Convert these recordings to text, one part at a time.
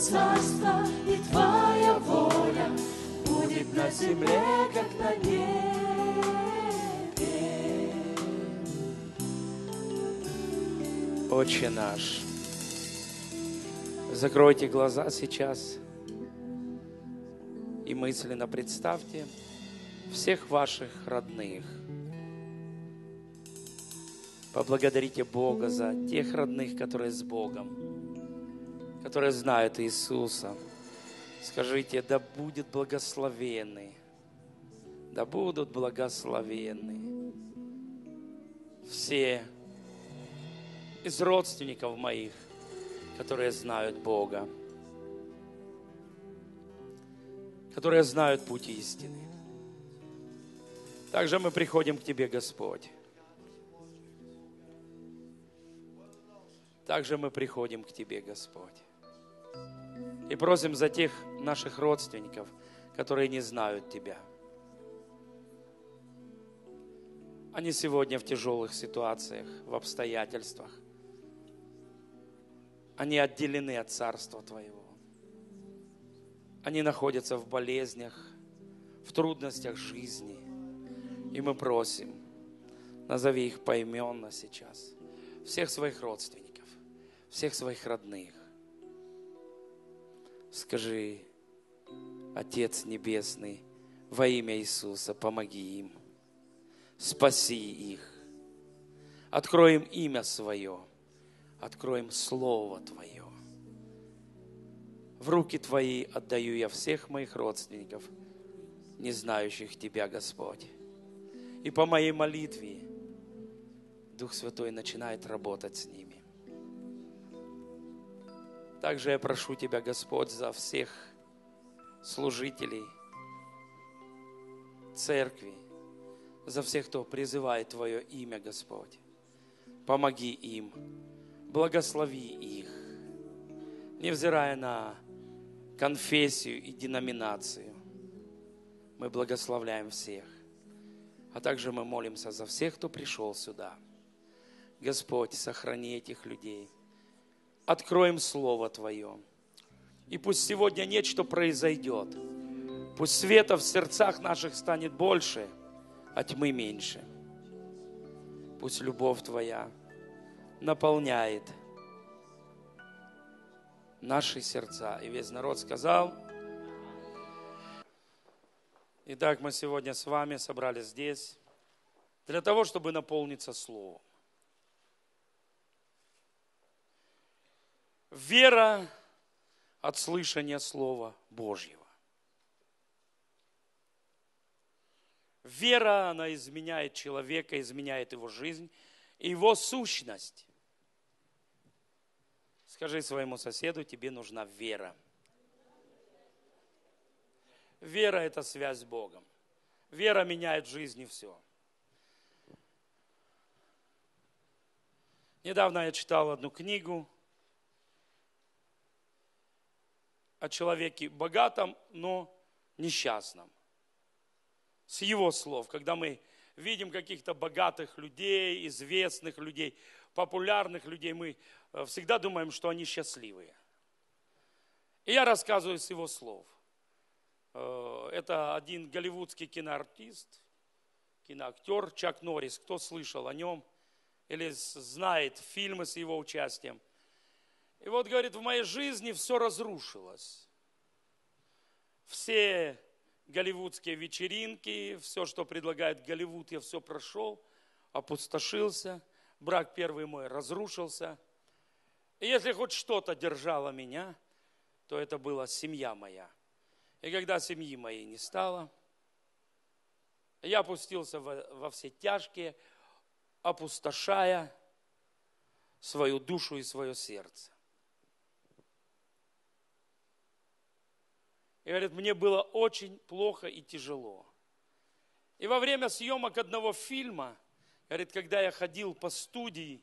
царство и Твоя воля будет на земле, как на небе. Отче наш, закройте глаза сейчас и мысленно представьте всех ваших родных. Поблагодарите Бога за тех родных, которые с Богом – которые знают Иисуса. Скажите, да будет благословенный, да будут благословенны все из родственников моих, которые знают Бога, которые знают путь истины. Также мы приходим к Тебе, Господь. Также мы приходим к Тебе, Господь. И просим за тех наших родственников, которые не знают Тебя. Они сегодня в тяжелых ситуациях, в обстоятельствах. Они отделены от Царства Твоего. Они находятся в болезнях, в трудностях жизни. И мы просим, назови их поименно сейчас, всех своих родственников, всех своих родных, Скажи, Отец Небесный, во имя Иисуса помоги им, спаси их, откроем имя Свое, откроем Слово Твое. В руки Твои отдаю я всех моих родственников, не знающих Тебя, Господь. И по моей молитве Дух Святой начинает работать с ними. Также я прошу Тебя, Господь, за всех служителей церкви, за всех, кто призывает Твое имя, Господь. Помоги им, благослови их, невзирая на конфессию и деноминацию. Мы благословляем всех, а также мы молимся за всех, кто пришел сюда. Господь, сохрани этих людей – откроем Слово Твое. И пусть сегодня нечто произойдет. Пусть света в сердцах наших станет больше, а тьмы меньше. Пусть любовь Твоя наполняет наши сердца. И весь народ сказал, Итак, мы сегодня с вами собрались здесь для того, чтобы наполниться Словом. Вера от слышания Слова Божьего. Вера, она изменяет человека, изменяет его жизнь, его сущность. Скажи своему соседу, тебе нужна вера. Вера – это связь с Богом. Вера меняет в жизни все. Недавно я читал одну книгу – о человеке богатом, но несчастном. С его слов, когда мы видим каких-то богатых людей, известных людей, популярных людей, мы э, всегда думаем, что они счастливые. И я рассказываю с его слов. Э, это один голливудский киноартист, киноактер Чак Норрис. Кто слышал о нем или знает фильмы с его участием – и вот, говорит, в моей жизни все разрушилось. Все голливудские вечеринки, все, что предлагает Голливуд, я все прошел, опустошился, брак первый мой разрушился. И если хоть что-то держало меня, то это была семья моя. И когда семьи моей не стало, я опустился во, во все тяжкие, опустошая свою душу и свое сердце. И говорит, мне было очень плохо и тяжело. И во время съемок одного фильма, говорит, когда я ходил по студии,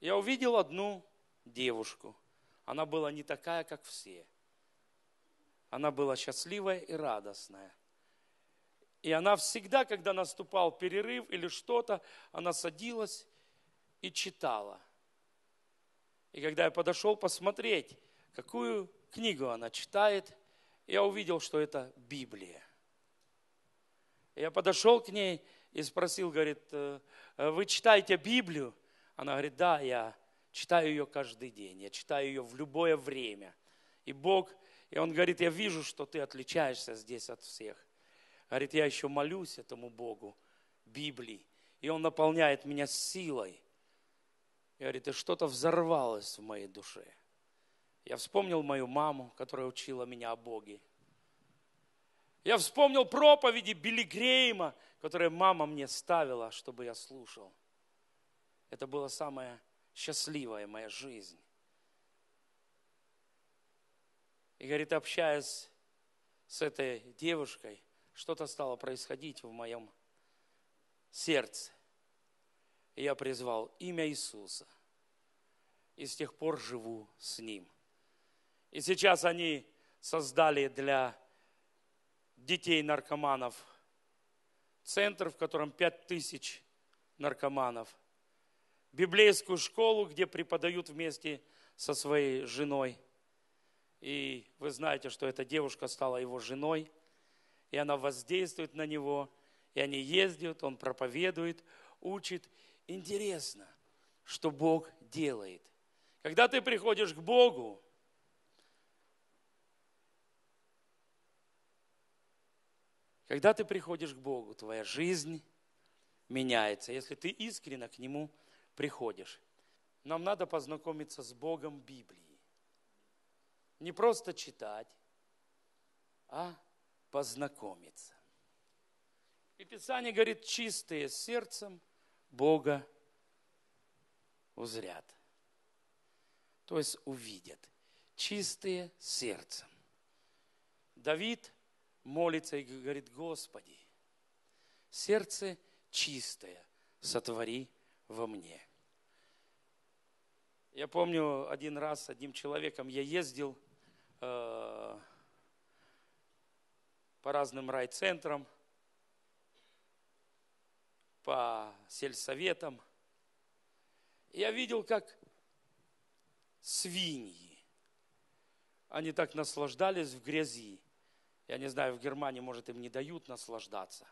я увидел одну девушку. Она была не такая, как все. Она была счастливая и радостная. И она всегда, когда наступал перерыв или что-то, она садилась и читала. И когда я подошел посмотреть, какую книгу она читает, я увидел, что это Библия. Я подошел к ней и спросил, говорит, «Э, э, вы читаете Библию? Она говорит, да, я читаю ее каждый день, я читаю ее в любое время. И Бог, и Он говорит, я вижу, что ты отличаешься здесь от всех. Говорит, я еще молюсь этому Богу, Библии, и Он наполняет меня силой. И говорит, и что-то взорвалось в моей душе. Я вспомнил мою маму, которая учила меня о Боге. Я вспомнил проповеди Билли Грейма, которые мама мне ставила, чтобы я слушал. Это была самая счастливая моя жизнь. И говорит, общаясь с этой девушкой, что-то стало происходить в моем сердце. И я призвал имя Иисуса. И с тех пор живу с Ним. И сейчас они создали для детей-наркоманов центр, в котором 5000 наркоманов. Библейскую школу, где преподают вместе со своей женой. И вы знаете, что эта девушка стала его женой, и она воздействует на него, и они ездят, он проповедует, учит. Интересно, что Бог делает. Когда ты приходишь к Богу, Когда ты приходишь к Богу, твоя жизнь меняется, если ты искренне к Нему приходишь. Нам надо познакомиться с Богом Библии. Не просто читать, а познакомиться. И Писание говорит, чистые сердцем Бога узрят. То есть увидят. Чистые сердцем. Давид – молится и говорит, Господи, сердце чистое сотвори во мне. Я помню один раз с одним человеком я ездил э, по разным райцентрам, по сельсоветам. Я видел, как свиньи, они так наслаждались в грязи, я не знаю, в Германии, может, им не дают наслаждаться.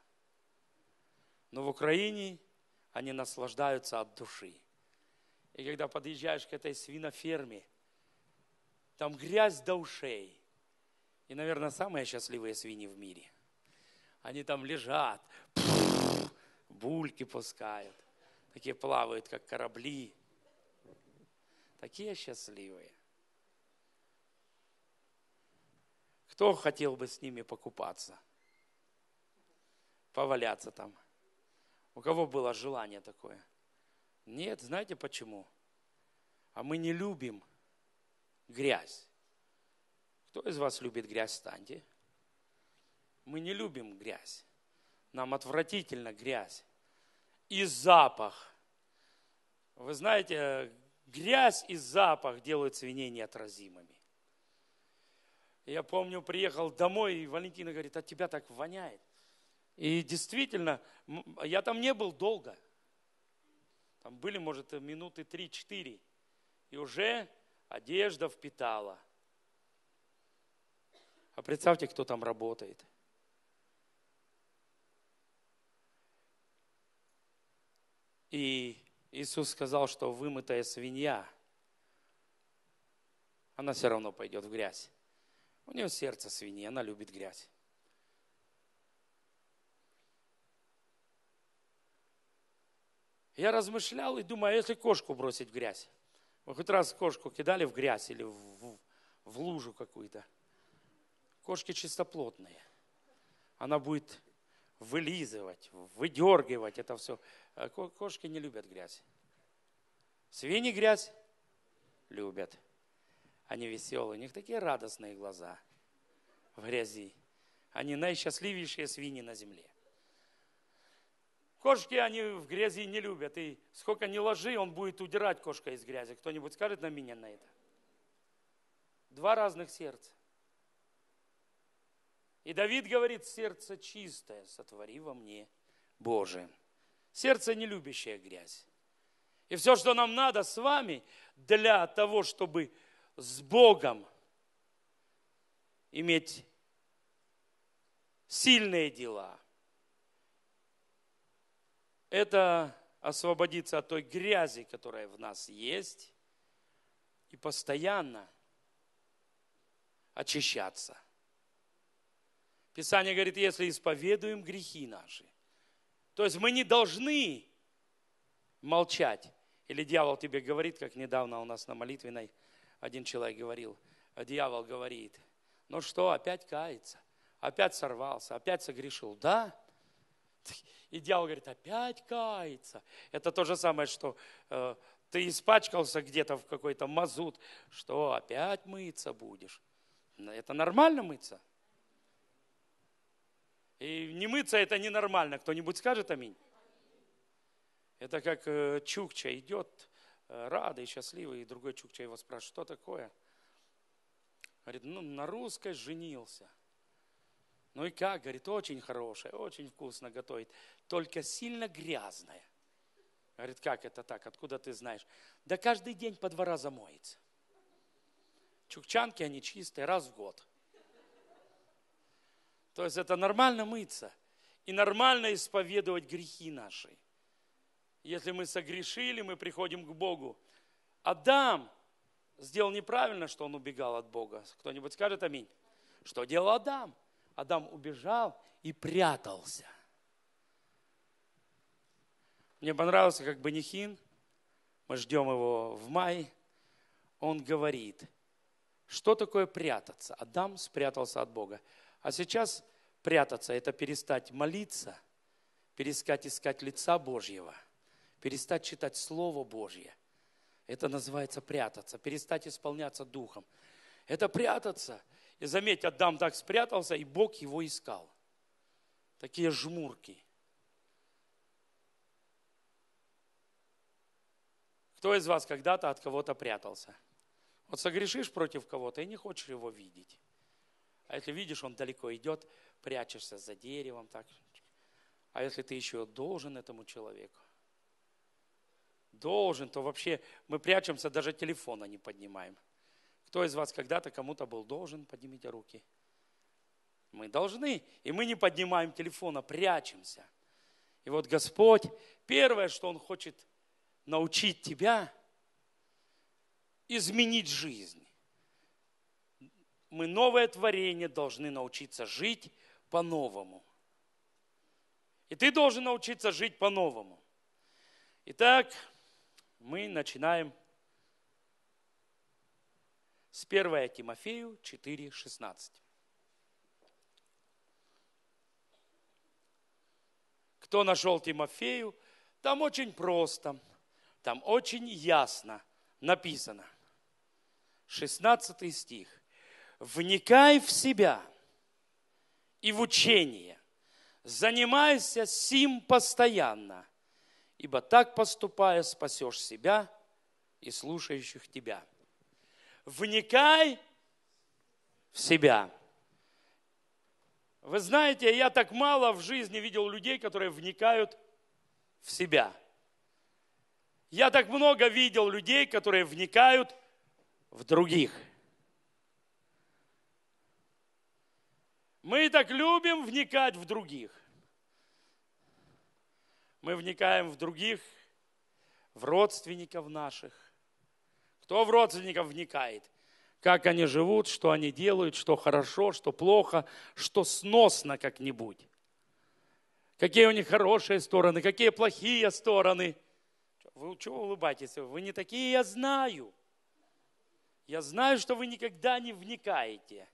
Но в Украине они наслаждаются от души. И когда подъезжаешь к этой свиноферме, там грязь до ушей. И, наверное, самые счастливые свиньи в мире. Они там лежат, бульки пускают, такие плавают, как корабли. Такие счастливые. Кто хотел бы с ними покупаться? Поваляться там? У кого было желание такое? Нет, знаете почему? А мы не любим грязь. Кто из вас любит грязь, станьте. Мы не любим грязь. Нам отвратительно грязь. И запах. Вы знаете, грязь и запах делают свиней неотразимыми. Я помню, приехал домой, и Валентина говорит, от тебя так воняет. И действительно, я там не был долго. Там были, может, минуты 3-4. И уже одежда впитала. А представьте, кто там работает. И Иисус сказал, что вымытая свинья, она все равно пойдет в грязь. У нее сердце свиньи, она любит грязь. Я размышлял и думаю, а если кошку бросить в грязь? Вы хоть раз кошку кидали в грязь или в, в, в лужу какую-то? Кошки чистоплотные. Она будет вылизывать, выдергивать это все. Э, кошки не любят грязь. Свиньи грязь любят. Они веселые, у них такие радостные глаза в грязи. Они наисчастливейшие свиньи на земле. Кошки они в грязи не любят. И сколько ни ложи, он будет удирать кошка из грязи. Кто-нибудь скажет на меня на это? Два разных сердца. И Давид говорит, сердце чистое, сотвори во мне, Боже. Сердце не любящее грязь. И все, что нам надо с вами для того, чтобы с Богом, иметь сильные дела. Это освободиться от той грязи, которая в нас есть, и постоянно очищаться. Писание говорит, если исповедуем грехи наши, то есть мы не должны молчать. Или дьявол тебе говорит, как недавно у нас на молитвенной, один человек говорил, «А дьявол говорит, ну что, опять кается, опять сорвался, опять согрешил. Да, и дьявол говорит, опять кается. Это то же самое, что э, ты испачкался где-то в какой-то мазут, что опять мыться будешь. Это нормально мыться? И не мыться это ненормально. Кто-нибудь скажет аминь? Это как э, чукча идет Э, рады и счастливы. И другой чукча его спрашивает, что такое? Говорит, ну, на русской женился. Ну и как? Говорит, очень хорошая, очень вкусно готовит, только сильно грязная. Говорит, как это так? Откуда ты знаешь? Да каждый день по два раза моется. Чукчанки, они чистые, раз в год. То есть это нормально мыться и нормально исповедовать грехи наши – если мы согрешили, мы приходим к Богу. Адам сделал неправильно, что он убегал от Бога. Кто-нибудь скажет аминь? Что делал Адам? Адам убежал и прятался. Мне понравился, как Банихин, мы ждем его в мае, он говорит, что такое прятаться? Адам спрятался от Бога. А сейчас прятаться – это перестать молиться, перестать искать лица Божьего – перестать читать Слово Божье. Это называется прятаться, перестать исполняться Духом. Это прятаться. И заметь, Адам так спрятался, и Бог его искал. Такие жмурки. Кто из вас когда-то от кого-то прятался? Вот согрешишь против кого-то и не хочешь его видеть. А если видишь, он далеко идет, прячешься за деревом так. А если ты еще должен этому человеку? должен, то вообще мы прячемся, даже телефона не поднимаем. Кто из вас когда-то кому-то был должен, поднимите руки. Мы должны, и мы не поднимаем телефона, прячемся. И вот Господь, первое, что Он хочет научить тебя, изменить жизнь. Мы новое творение должны научиться жить по-новому. И ты должен научиться жить по-новому. Итак, мы начинаем с 1 Тимофею 4,16. Кто нашел Тимофею, там очень просто, там очень ясно написано. 16 стих. «Вникай в себя и в учение, занимайся сим постоянно, ибо так поступая спасешь себя и слушающих тебя. Вникай в себя. Вы знаете, я так мало в жизни видел людей, которые вникают в себя. Я так много видел людей, которые вникают в других. Мы так любим вникать в других мы вникаем в других, в родственников наших. Кто в родственников вникает? Как они живут, что они делают, что хорошо, что плохо, что сносно как-нибудь. Какие у них хорошие стороны, какие плохие стороны. Вы чего улыбаетесь? Вы не такие, я знаю. Я знаю, что вы никогда не вникаете.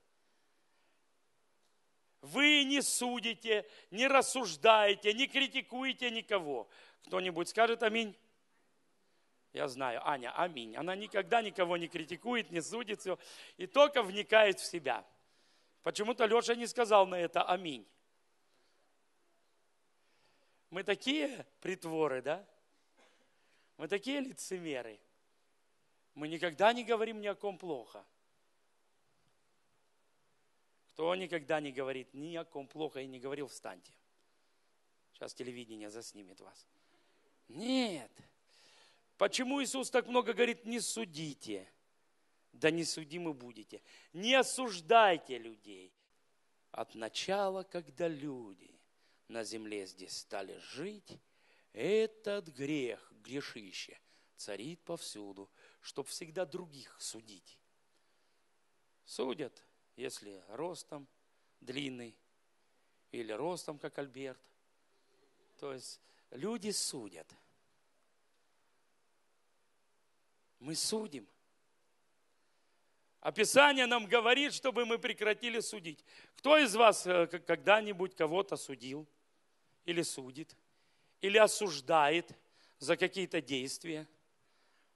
Вы не судите, не рассуждаете, не критикуете никого. Кто-нибудь скажет аминь? Я знаю, Аня, аминь. Она никогда никого не критикует, не судит, все, и только вникает в себя. Почему-то Леша не сказал на это аминь. Мы такие притворы, да? Мы такие лицемеры. Мы никогда не говорим ни о ком плохо. Кто никогда не говорит ни о ком плохо и не говорил, встаньте. Сейчас телевидение заснимет вас. Нет. Почему Иисус так много говорит, не судите? Да не судимы будете. Не осуждайте людей. От начала, когда люди на земле здесь стали жить, этот грех, грешище, царит повсюду, чтобы всегда других судить. Судят если ростом длинный или ростом, как Альберт. То есть люди судят. Мы судим. Описание нам говорит, чтобы мы прекратили судить. Кто из вас э, когда-нибудь кого-то судил или судит, или осуждает за какие-то действия?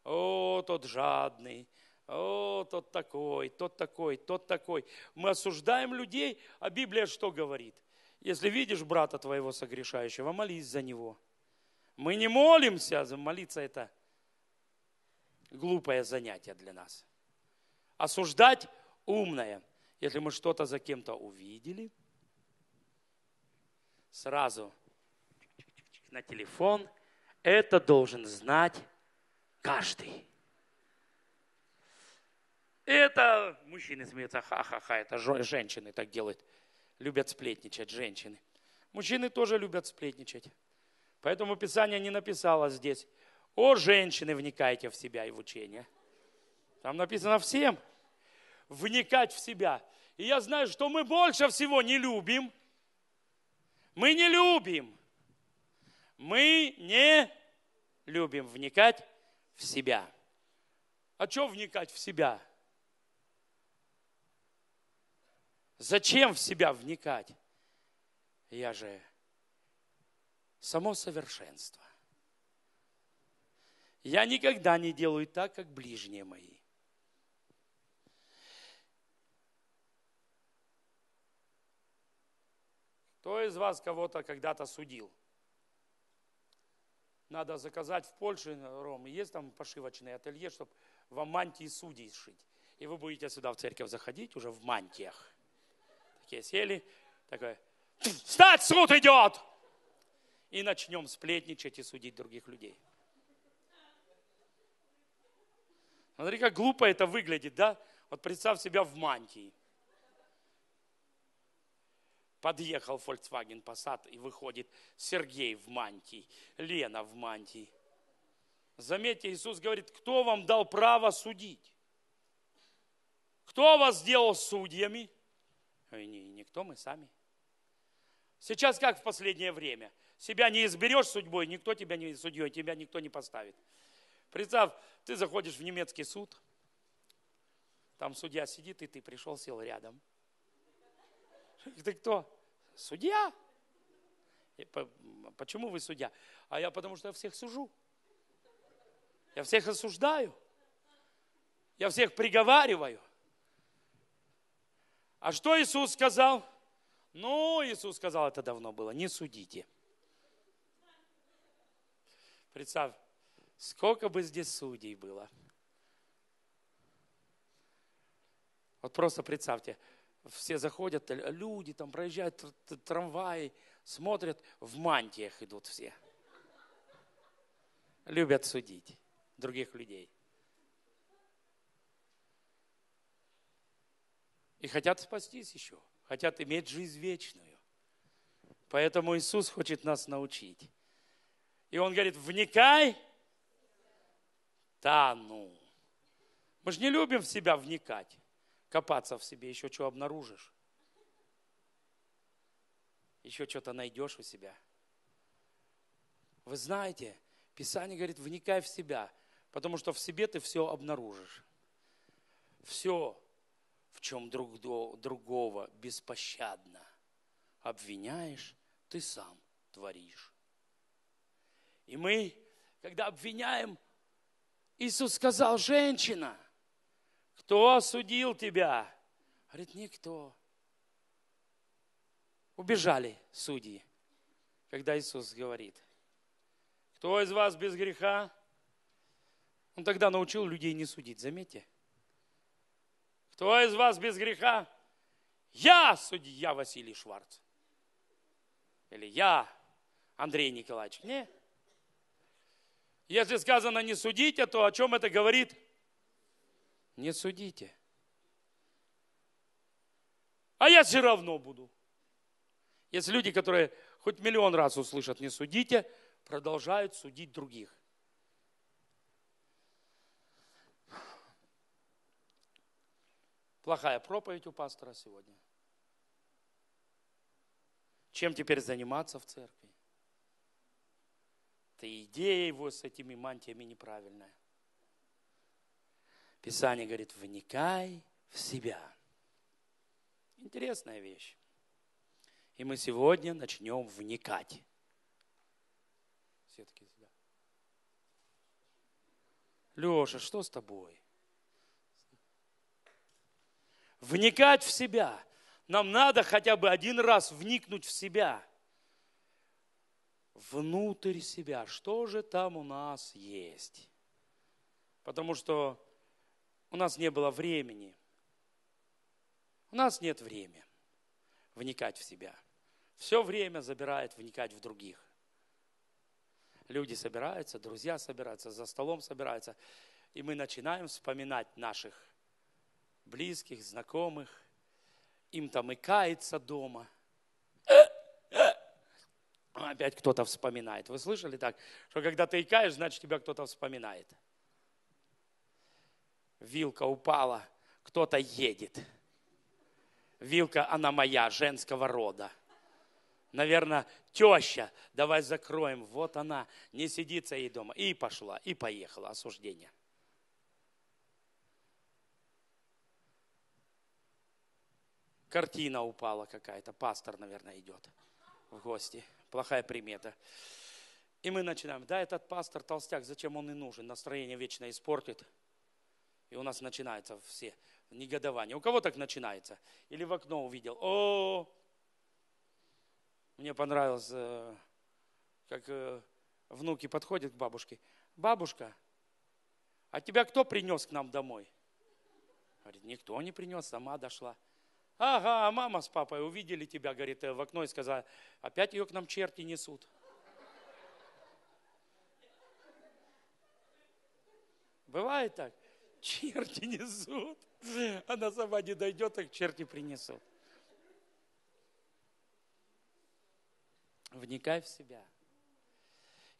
О, тот жадный, о, тот такой, тот такой, тот такой. Мы осуждаем людей, а Библия что говорит? Если видишь брата твоего согрешающего, молись за него. Мы не молимся, молиться это глупое занятие для нас. Осуждать умное. Если мы что-то за кем-то увидели, сразу на телефон, это должен знать каждый. Это мужчины смеются, ха-ха-ха, это женщины так делают. Любят сплетничать женщины. Мужчины тоже любят сплетничать. Поэтому Писание не написало здесь, о, женщины, вникайте в себя и в учение. Там написано всем, вникать в себя. И я знаю, что мы больше всего не любим. Мы не любим. Мы не любим вникать в себя. А что вникать в себя? Зачем в себя вникать? Я же само совершенство. Я никогда не делаю так, как ближние мои. Кто из вас кого-то когда-то судил? Надо заказать в Польше, Ром, есть там пошивочные ателье, чтобы вам мантии судей шить, И вы будете сюда в церковь заходить уже в мантиях такие сели, такое, встать, суд идет! И начнем сплетничать и судить других людей. Смотри, как глупо это выглядит, да? Вот представь себя в мантии. Подъехал Volkswagen Passat и выходит Сергей в мантии, Лена в мантии. Заметьте, Иисус говорит, кто вам дал право судить? Кто вас сделал судьями? А и никто мы сами. Сейчас как в последнее время? Себя не изберешь судьбой, никто тебя не судьей, тебя никто не поставит. Представь, ты заходишь в немецкий суд, там судья сидит, и ты пришел, сел рядом. Ты кто? Судья. Почему вы судья? А я потому что я всех сужу. Я всех осуждаю. Я всех приговариваю. А что Иисус сказал? Ну, Иисус сказал, это давно было, не судите. Представь, сколько бы здесь судей было. Вот просто представьте, все заходят, люди там проезжают, трамваи, смотрят, в мантиях идут все. Любят судить других людей. И хотят спастись еще, хотят иметь жизнь вечную. Поэтому Иисус хочет нас научить. И Он говорит, вникай, да ну. Мы же не любим в себя вникать, копаться в себе, еще что обнаружишь. Еще что-то найдешь у себя. Вы знаете, Писание говорит, вникай в себя, потому что в себе ты все обнаружишь. Все в чем друг другого беспощадно обвиняешь, ты сам творишь. И мы, когда обвиняем, Иисус сказал, женщина, кто осудил тебя? Говорит, никто. Убежали судьи, когда Иисус говорит, кто из вас без греха? Он тогда научил людей не судить, заметьте. Кто из вас без греха? Я, судья Василий Шварц. Или я, Андрей Николаевич. Не. Если сказано не судите, то о чем это говорит? Не судите. А я все равно буду. Есть люди, которые хоть миллион раз услышат «не судите», продолжают судить других. Плохая проповедь у пастора сегодня. Чем теперь заниматься в церкви? Это идея его с этими мантиями неправильная. Писание говорит, вникай в себя. Интересная вещь. И мы сегодня начнем вникать. Все таки сюда. Леша, что с тобой? вникать в себя. Нам надо хотя бы один раз вникнуть в себя. Внутрь себя. Что же там у нас есть? Потому что у нас не было времени. У нас нет времени вникать в себя. Все время забирает вникать в других. Люди собираются, друзья собираются, за столом собираются. И мы начинаем вспоминать наших близких, знакомых. Им там и кается дома. А опять кто-то вспоминает. Вы слышали так? Что когда ты икаешь, значит тебя кто-то вспоминает. Вилка упала, кто-то едет. Вилка, она моя, женского рода. Наверное, теща, давай закроем. Вот она, не сидится ей дома. И пошла, и поехала. Осуждение. Картина упала какая-то, пастор, наверное, идет в гости. Плохая примета. И мы начинаем. Да, этот пастор толстяк, зачем он и нужен? Настроение вечно испортит. И у нас начинается все негодование. У кого так начинается? Или в окно увидел. О, мне понравилось, э, как э, внуки подходят к бабушке. Бабушка, а тебя кто принес к нам домой? Говорит, никто не принес, сама дошла. Ага, а мама с папой увидели тебя, говорит, э, в окно и сказали, опять ее к нам черти несут. Бывает так? Черти несут. Она сама не дойдет, их черти принесут. Вникай в себя.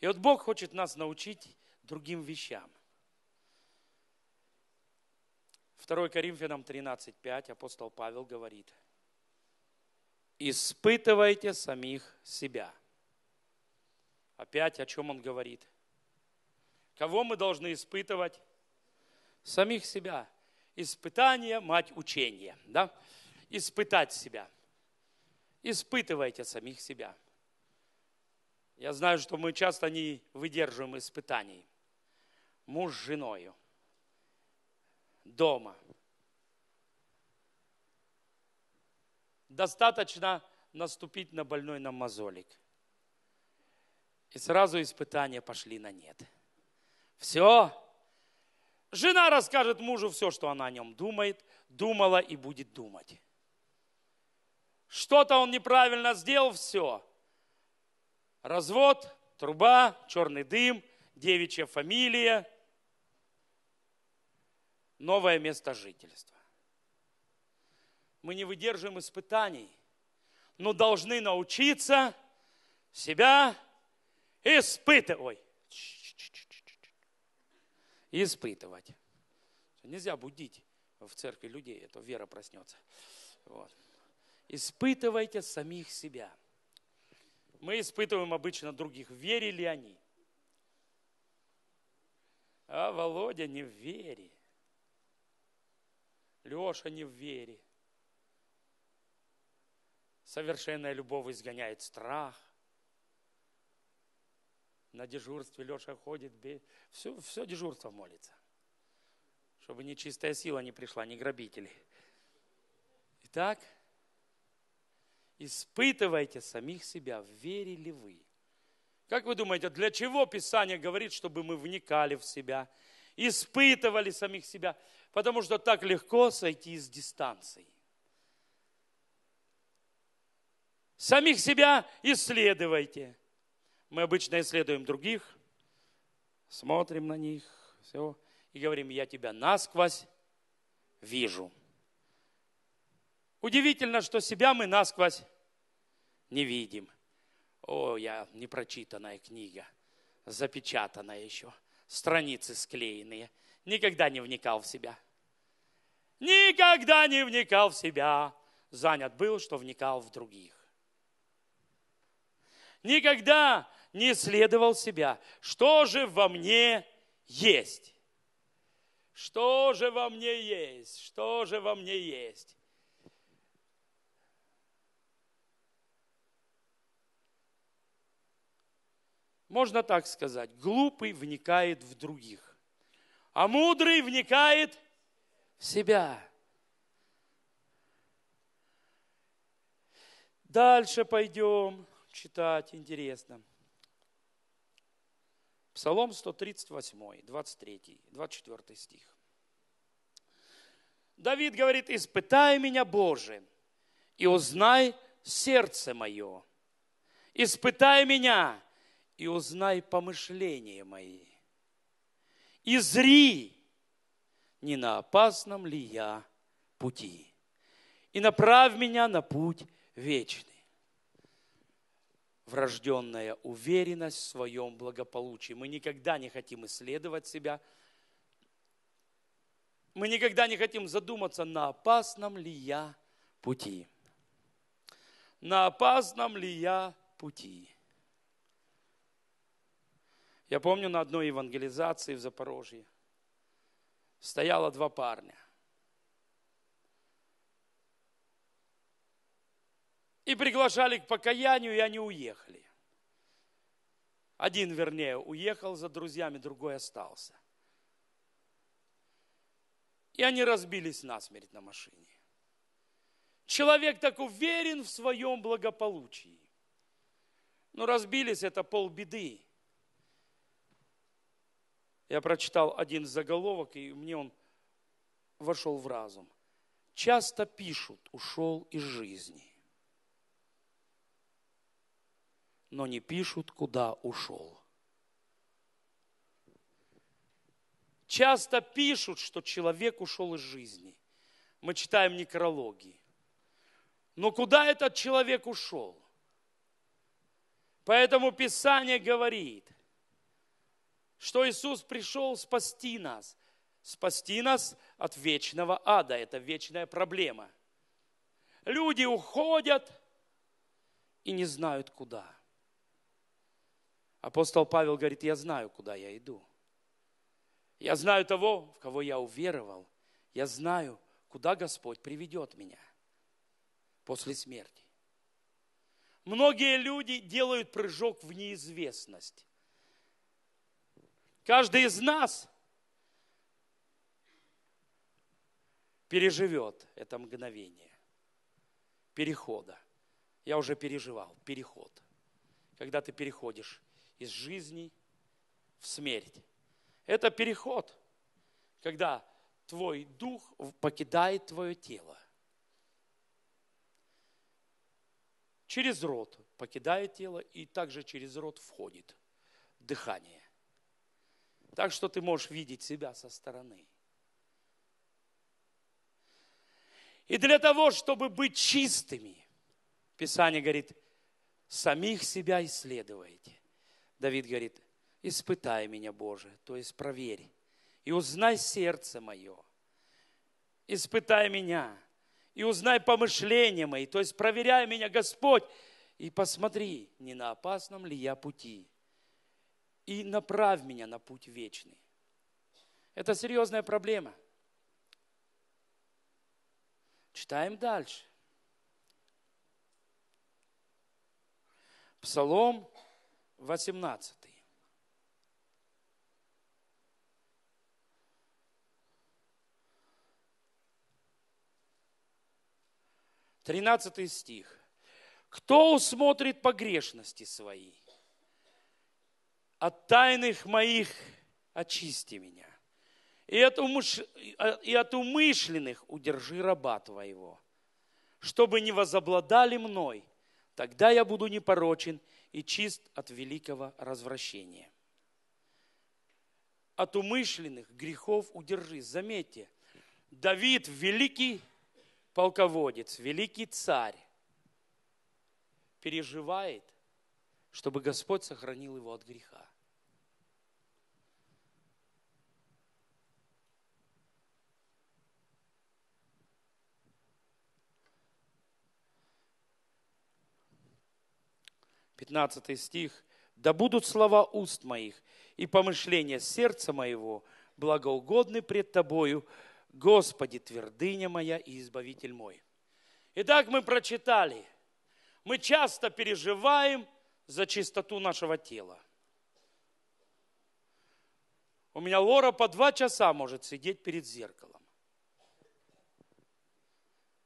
И вот Бог хочет нас научить другим вещам. 2 Коринфянам 13.5 апостол Павел говорит, испытывайте самих себя. Опять о чем он говорит? Кого мы должны испытывать? Самих себя. Испытание – мать учения. Да? Испытать себя. Испытывайте самих себя. Я знаю, что мы часто не выдерживаем испытаний. Муж с женою дома. Достаточно наступить на больной на мозолик. И сразу испытания пошли на нет. Все. Жена расскажет мужу все, что она о нем думает, думала и будет думать. Что-то он неправильно сделал, все. Развод, труба, черный дым, девичья фамилия – новое место жительства. Мы не выдерживаем испытаний, но должны научиться себя испытывать. Испытывать. Нельзя будить в церкви людей, это а вера проснется. Вот. Испытывайте самих себя. Мы испытываем обычно других, верили они. А Володя не в Леша не в вере. Совершенная любовь изгоняет страх. На дежурстве Леша ходит, все, все дежурство молится. Чтобы нечистая сила не пришла, не грабители. Итак, испытывайте самих себя, верили вы. Как вы думаете, для чего Писание говорит, чтобы мы вникали в себя, испытывали самих себя, потому что так легко сойти с дистанции. Самих себя исследуйте. Мы обычно исследуем других, смотрим на них, все, и говорим, я тебя насквозь вижу. Удивительно, что себя мы насквозь не видим. О, я непрочитанная книга, запечатанная еще – страницы склеенные. Никогда не вникал в себя. Никогда не вникал в себя. Занят был, что вникал в других. Никогда не исследовал себя. Что же во мне есть? Что же во мне есть? Что же во мне есть? Можно так сказать, глупый вникает в других, а мудрый вникает в себя. Дальше пойдем читать, интересно. Псалом 138, 23, 24 стих. Давид говорит, испытай меня, Боже, и узнай сердце мое. Испытай меня и узнай помышления мои, и зри, не на опасном ли я пути, и направь меня на путь вечный. Врожденная уверенность в своем благополучии. Мы никогда не хотим исследовать себя, мы никогда не хотим задуматься, на опасном ли я пути. На опасном ли я пути. Я помню, на одной евангелизации в Запорожье стояло два парня. И приглашали к покаянию, и они уехали. Один, вернее, уехал за друзьями, другой остался. И они разбились насмерть на машине. Человек так уверен в своем благополучии. Но разбились это полбеды. Я прочитал один заголовок, и мне он вошел в разум. Часто пишут, ушел из жизни, но не пишут, куда ушел. Часто пишут, что человек ушел из жизни. Мы читаем некрологи. Но куда этот человек ушел? Поэтому Писание говорит – что Иисус пришел спасти нас. Спасти нас от вечного ада. Это вечная проблема. Люди уходят и не знают куда. Апостол Павел говорит, я знаю, куда я иду. Я знаю того, в кого я уверовал. Я знаю, куда Господь приведет меня после смерти. Многие люди делают прыжок в неизвестность каждый из нас переживет это мгновение перехода. Я уже переживал переход. Когда ты переходишь из жизни в смерть. Это переход, когда твой дух покидает твое тело. Через рот покидает тело и также через рот входит дыхание. Так что ты можешь видеть себя со стороны. И для того, чтобы быть чистыми, Писание говорит, самих себя исследуйте. Давид говорит, испытай меня, Боже, то есть проверь, и узнай сердце мое, испытай меня, и узнай помышления мои, то есть проверяй меня, Господь, и посмотри, не на опасном ли я пути, и направь меня на путь вечный. Это серьезная проблема. Читаем дальше. Псалом 18. Тринадцатый стих. Кто усмотрит погрешности свои – от тайных моих очисти меня. И от, умыш... и от умышленных удержи раба твоего, чтобы не возобладали мной, тогда я буду непорочен и чист от великого развращения. От умышленных грехов удержи. Заметьте, Давид великий полководец, великий царь, переживает, чтобы Господь сохранил его от греха. 15 стих. «Да будут слова уст моих и помышления сердца моего благоугодны пред Тобою, Господи, твердыня моя и избавитель мой». Итак, мы прочитали. Мы часто переживаем за чистоту нашего тела. У меня Лора по два часа может сидеть перед зеркалом.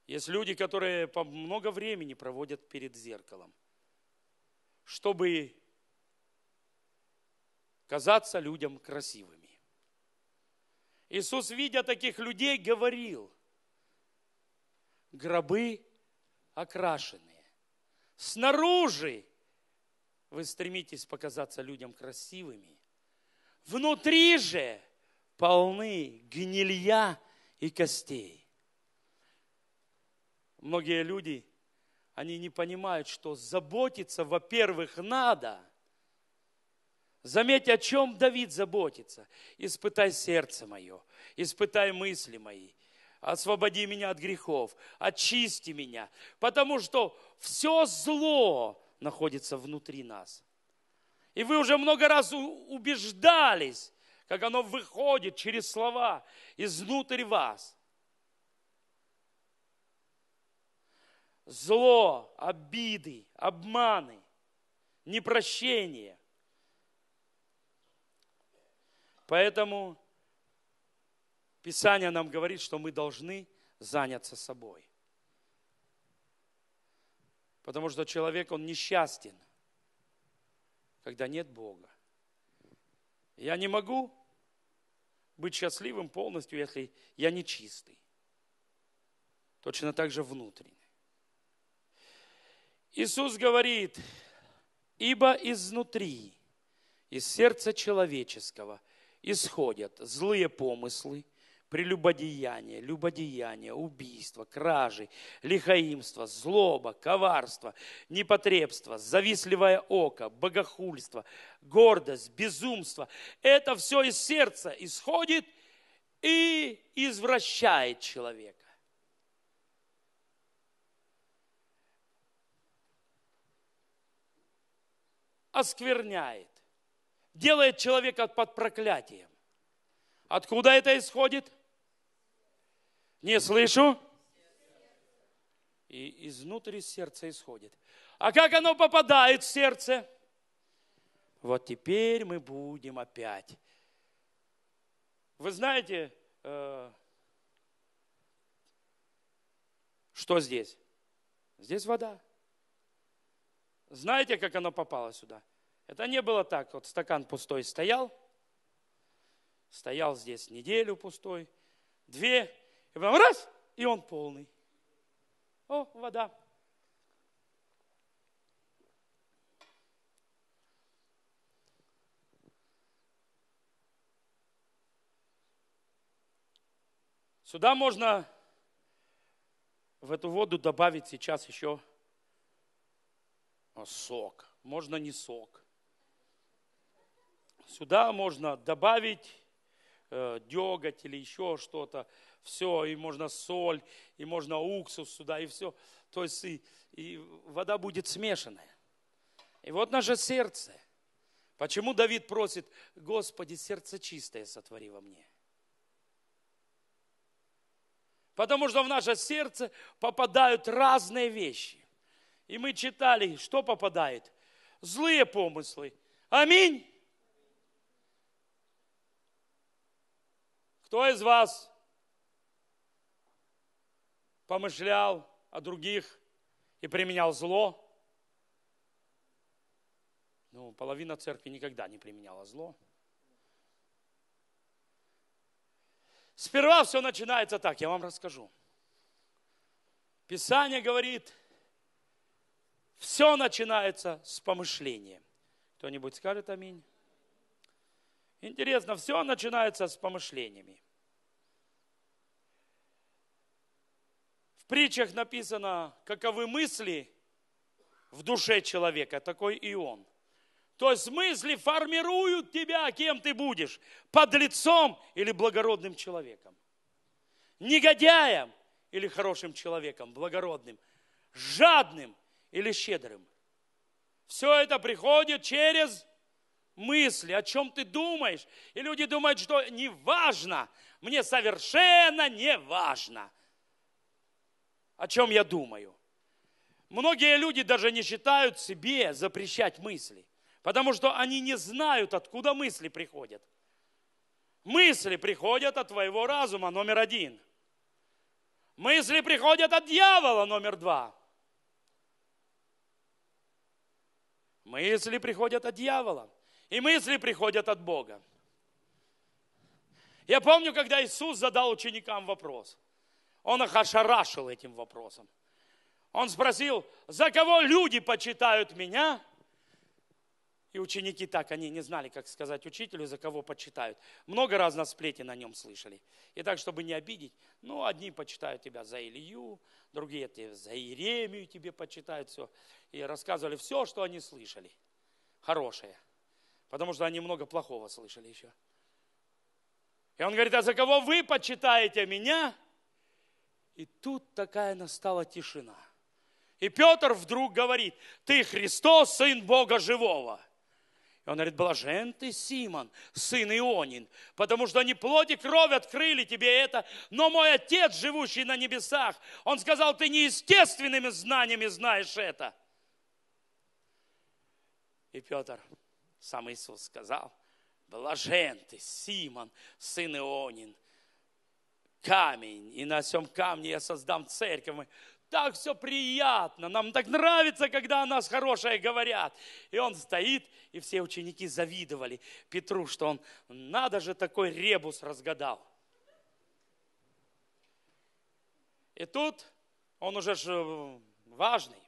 Есть люди, которые много времени проводят перед зеркалом чтобы казаться людям красивыми. Иисус, видя таких людей, говорил, гробы окрашенные. Снаружи вы стремитесь показаться людям красивыми. Внутри же полны гнилья и костей. Многие люди они не понимают, что заботиться, во-первых, надо. Заметь, о чем Давид заботится. Испытай сердце мое, испытай мысли мои, освободи меня от грехов, очисти меня, потому что все зло находится внутри нас. И вы уже много раз убеждались, как оно выходит через слова изнутрь вас. зло, обиды, обманы, непрощение. Поэтому Писание нам говорит, что мы должны заняться собой. Потому что человек, он несчастен, когда нет Бога. Я не могу быть счастливым полностью, если я не чистый. Точно так же внутренне. Иисус говорит, ибо изнутри, из сердца человеческого исходят злые помыслы, прелюбодеяние, любодеяние, убийство, кражи, лихаимство, злоба, коварство, непотребство, завистливое око, богохульство, гордость, безумство. Это все из сердца исходит и извращает человека. оскверняет, делает человека под проклятием. Откуда это исходит? Не слышу. И изнутри сердца исходит. А как оно попадает в сердце? Вот теперь мы будем опять. Вы знаете, э, что здесь? Здесь вода. Знаете, как оно попало сюда? Это не было так, вот стакан пустой стоял, стоял здесь неделю пустой, две, и потом раз, и он полный. О, вода. Сюда можно в эту воду добавить сейчас еще а сок. Можно не сок. Сюда можно добавить э, деготь или еще что-то. Все, и можно соль, и можно уксус сюда, и все. То есть и, и вода будет смешанная. И вот наше сердце. Почему Давид просит, Господи, сердце чистое сотвори во мне. Потому что в наше сердце попадают разные вещи. И мы читали, что попадает? Злые помыслы. Аминь. Кто из вас помышлял о других и применял зло? Ну, половина церкви никогда не применяла зло. Сперва все начинается так, я вам расскажу. Писание говорит, все начинается с помышления. Кто-нибудь скажет аминь? Интересно, все начинается с помышлениями. В притчах написано, каковы мысли в душе человека, такой и он. То есть мысли формируют тебя, кем ты будешь, под лицом или благородным человеком, негодяем или хорошим человеком, благородным, жадным или щедрым. Все это приходит через мысли, о чем ты думаешь. И люди думают, что не важно, мне совершенно не важно, о чем я думаю. Многие люди даже не считают себе запрещать мысли, потому что они не знают, откуда мысли приходят. Мысли приходят от твоего разума, номер один. Мысли приходят от дьявола, номер два. Мысли приходят от дьявола, и мысли приходят от Бога. Я помню, когда Иисус задал ученикам вопрос. Он их ошарашил этим вопросом. Он спросил, за кого люди почитают меня, и ученики так, они не знали, как сказать учителю, за кого почитают. Много раз на сплете на нем слышали. И так, чтобы не обидеть, ну, одни почитают тебя за Илью, другие тебе за Иеремию тебе почитают все. И рассказывали все, что они слышали. Хорошее. Потому что они много плохого слышали еще. И он говорит, а за кого вы почитаете меня? И тут такая настала тишина. И Петр вдруг говорит, ты Христос, Сын Бога Живого. И он говорит, блажен ты, Симон, сын Ионин, потому что не плоть и кровь открыли тебе это, но мой Отец, живущий на небесах, он сказал, ты неестественными знаниями знаешь это. И Петр, сам Иисус сказал, блажен ты, Симон, сын Ионин, камень, и на всем камне я создам церковь так все приятно, нам так нравится, когда о нас хорошее говорят. И он стоит, и все ученики завидовали Петру, что он, надо же, такой ребус разгадал. И тут он уже э, важный.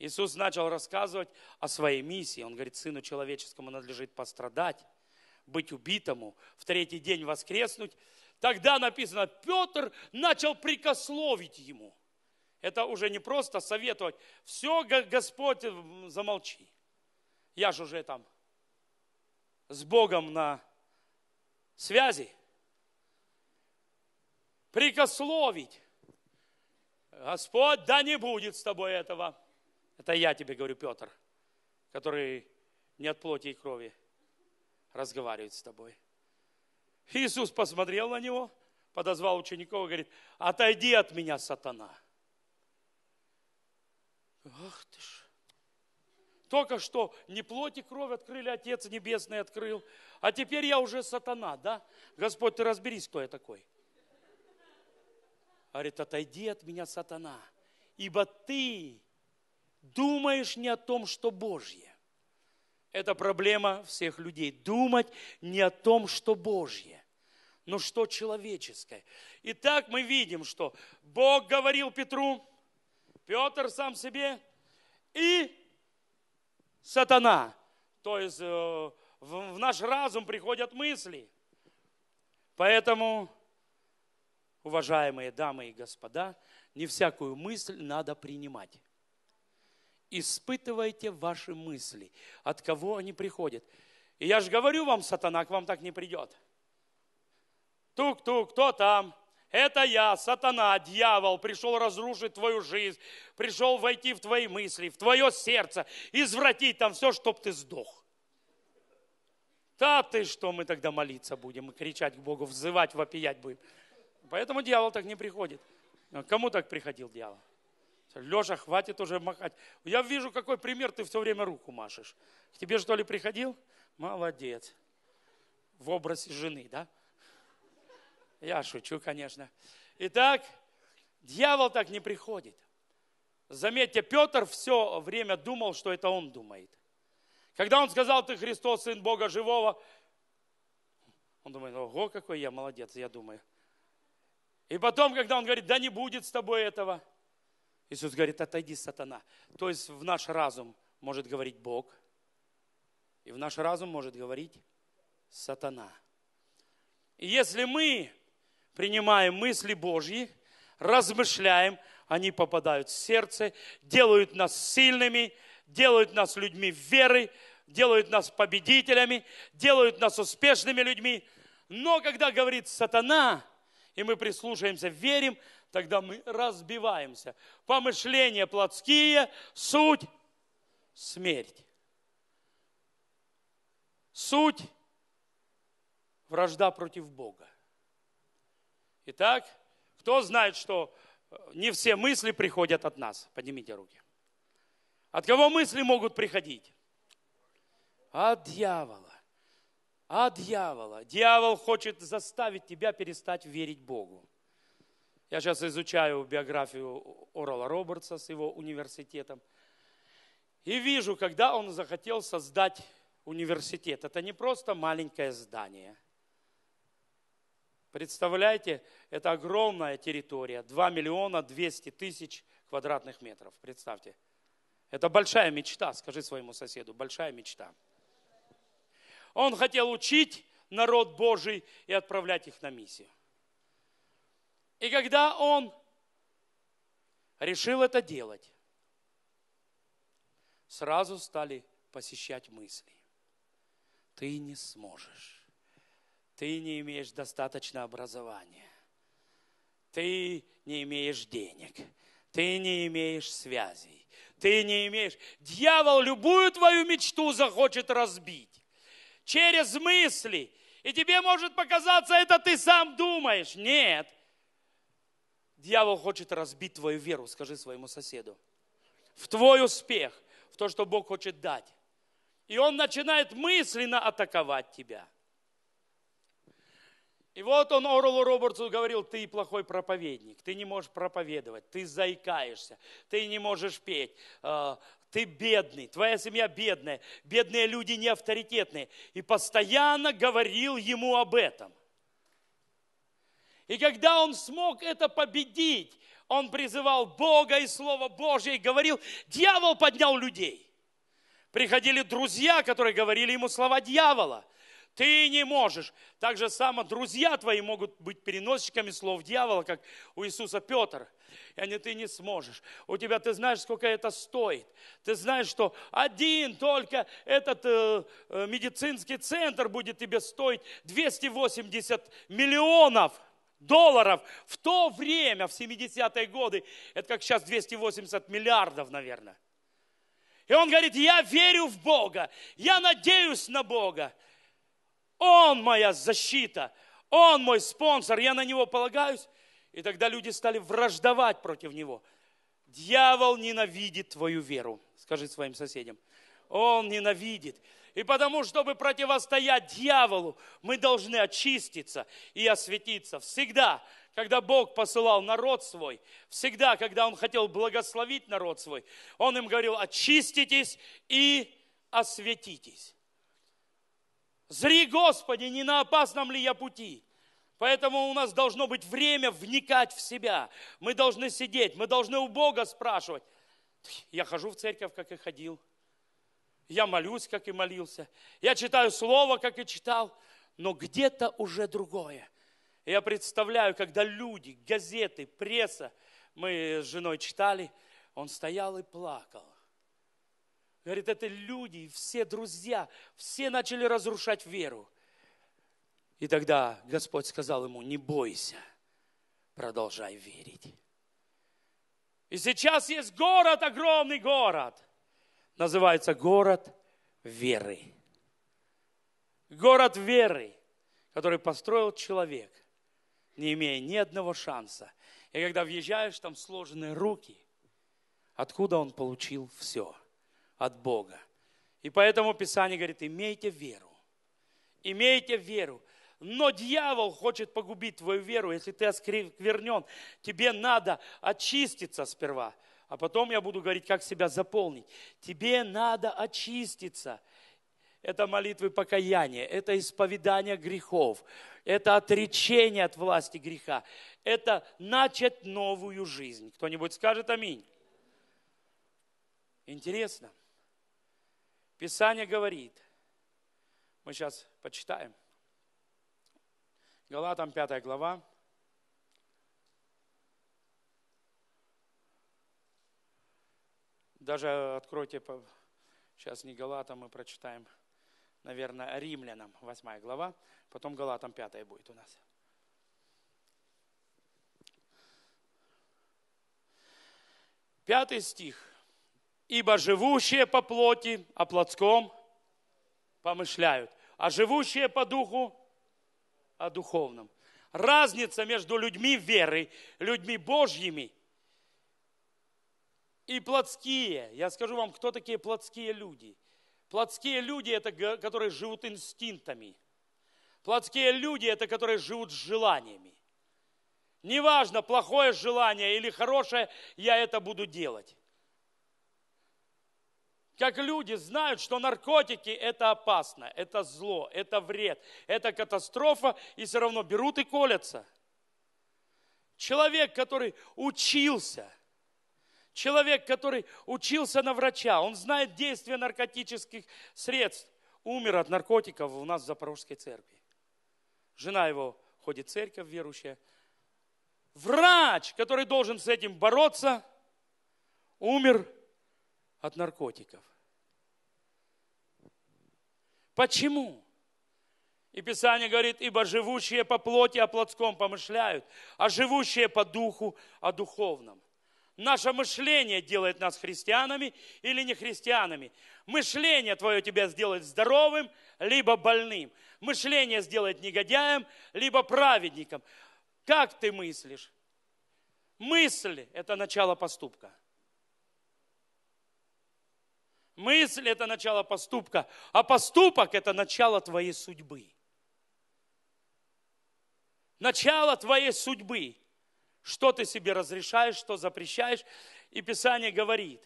Иисус начал рассказывать о своей миссии. Он говорит, сыну человеческому надлежит пострадать, быть убитому, в третий день воскреснуть. Тогда написано, Петр начал прикословить ему – это уже не просто советовать. Все, Господь, замолчи. Я же уже там с Богом на связи. Прикословить. Господь, да не будет с тобой этого. Это я тебе говорю, Петр, который не от плоти и крови разговаривает с тобой. Иисус посмотрел на него, подозвал учеников и говорит, отойди от меня, сатана. Ах ты ж. Только что не плоть и кровь открыли, Отец Небесный открыл. А теперь я уже сатана, да? Господь, ты разберись, кто я такой. Говорит, отойди от меня, сатана, ибо ты думаешь не о том, что Божье. Это проблема всех людей. Думать не о том, что Божье но что человеческое. Итак, мы видим, что Бог говорил Петру, Петр сам себе и сатана. То есть э, в наш разум приходят мысли. Поэтому, уважаемые дамы и господа, не всякую мысль надо принимать. Испытывайте ваши мысли, от кого они приходят. И я же говорю вам, сатана к вам так не придет. Тук-тук, кто там? Это я, сатана, дьявол, пришел разрушить твою жизнь, пришел войти в твои мысли, в твое сердце, извратить там все, чтоб ты сдох. Да ты что, мы тогда молиться будем, и кричать к Богу, взывать, вопиять будем. Поэтому дьявол так не приходит. А кому так приходил дьявол? Леша, хватит уже махать. Я вижу, какой пример ты все время руку машешь. К тебе что ли приходил? Молодец. В образе жены, да? Я шучу, конечно. Итак, дьявол так не приходит. Заметьте, Петр все время думал, что это он думает. Когда он сказал, ты Христос, Сын Бога Живого, он думает, ого, какой я молодец, я думаю. И потом, когда он говорит, да не будет с тобой этого, Иисус говорит, отойди, сатана. То есть в наш разум может говорить Бог, и в наш разум может говорить сатана. И если мы принимаем мысли Божьи, размышляем, они попадают в сердце, делают нас сильными, делают нас людьми веры, делают нас победителями, делают нас успешными людьми. Но когда говорит сатана, и мы прислушаемся, верим, тогда мы разбиваемся. Помышления плотские, суть – смерть. Суть – вражда против Бога. Итак, кто знает, что э, не все мысли приходят от нас? Поднимите руки. От кого мысли могут приходить? От дьявола. От дьявола. Дьявол хочет заставить тебя перестать верить Богу. Я сейчас изучаю биографию Орла Робертса с его университетом. И вижу, когда он захотел создать университет. Это не просто маленькое здание – Представляете, это огромная территория, 2 миллиона 200 тысяч квадратных метров. Представьте. Это большая мечта, скажи своему соседу, большая мечта. Он хотел учить народ Божий и отправлять их на миссию. И когда он решил это делать, сразу стали посещать мысли. Ты не сможешь ты не имеешь достаточно образования, ты не имеешь денег, ты не имеешь связей, ты не имеешь... Дьявол любую твою мечту захочет разбить через мысли. И тебе может показаться, это ты сам думаешь. Нет. Дьявол хочет разбить твою веру, скажи своему соседу. В твой успех, в то, что Бог хочет дать. И он начинает мысленно атаковать тебя – и вот он Орлу Робертсу говорил, ты плохой проповедник, ты не можешь проповедовать, ты заикаешься, ты не можешь петь, э, ты бедный, твоя семья бедная, бедные люди не авторитетные. И постоянно говорил ему об этом. И когда он смог это победить, он призывал Бога и Слово Божье и говорил, дьявол поднял людей. Приходили друзья, которые говорили ему слова дьявола. Ты не можешь. Так же само друзья твои могут быть переносчиками слов дьявола, как у Иисуса Петр. И они, ты не сможешь. У тебя, ты знаешь, сколько это стоит. Ты знаешь, что один только этот э, э медицинский центр будет тебе стоить 280 миллионов долларов в то время, в 70-е годы. Это как сейчас 280 миллиардов, наверное. И он говорит, я верю в Бога, я надеюсь на Бога. Он моя защита, Он мой спонсор, я на Него полагаюсь. И тогда люди стали враждовать против Него. Дьявол ненавидит твою веру. Скажи своим соседям. Он ненавидит. И потому, чтобы противостоять дьяволу, мы должны очиститься и осветиться. Всегда, когда Бог посылал народ свой, всегда, когда Он хотел благословить народ свой, Он им говорил, очиститесь и осветитесь. Зри, Господи, не на опасном ли я пути. Поэтому у нас должно быть время вникать в себя. Мы должны сидеть, мы должны у Бога спрашивать. Я хожу в церковь, как и ходил. Я молюсь, как и молился. Я читаю слово, как и читал. Но где-то уже другое. Я представляю, когда люди, газеты, пресса, мы с женой читали, он стоял и плакал. Говорит, это люди, все друзья, все начали разрушать веру. И тогда Господь сказал ему, не бойся, продолжай верить. И сейчас есть город, огромный город. Называется город веры. Город веры, который построил человек, не имея ни одного шанса. И когда въезжаешь, там сложены руки. Откуда он получил все? от Бога. И поэтому Писание говорит, имейте веру. Имейте веру. Но дьявол хочет погубить твою веру, если ты осквернен. Тебе надо очиститься сперва. А потом я буду говорить, как себя заполнить. Тебе надо очиститься. Это молитвы покаяния, это исповедание грехов, это отречение от власти греха, это начать новую жизнь. Кто-нибудь скажет аминь? Интересно. Писание говорит, мы сейчас почитаем, Галатам 5 глава, даже откройте, сейчас не Галатам, мы прочитаем, наверное, Римлянам 8 глава, потом Галатам 5 будет у нас. Пятый стих – Ибо живущие по плоти о плотском помышляют, а живущие по духу о духовном. Разница между людьми веры, людьми Божьими и плотские. Я скажу вам, кто такие плотские люди. Плотские люди – это которые живут инстинктами. Плотские люди – это которые живут желаниями. Неважно, плохое желание или хорошее, я это буду делать как люди знают, что наркотики – это опасно, это зло, это вред, это катастрофа, и все равно берут и колятся. Человек, который учился, человек, который учился на врача, он знает действия наркотических средств, умер от наркотиков у нас в Запорожской церкви. Жена его ходит в церковь верующая. Врач, который должен с этим бороться, умер от наркотиков. Почему? И Писание говорит, ибо живущие по плоти о плотском помышляют, а живущие по духу о духовном. Наше мышление делает нас христианами или не христианами. Мышление твое тебя сделает здоровым, либо больным. Мышление сделает негодяем, либо праведником. Как ты мыслишь? Мысль – это начало поступка. Мысль – это начало поступка, а поступок – это начало твоей судьбы. Начало твоей судьбы. Что ты себе разрешаешь, что запрещаешь. И Писание говорит,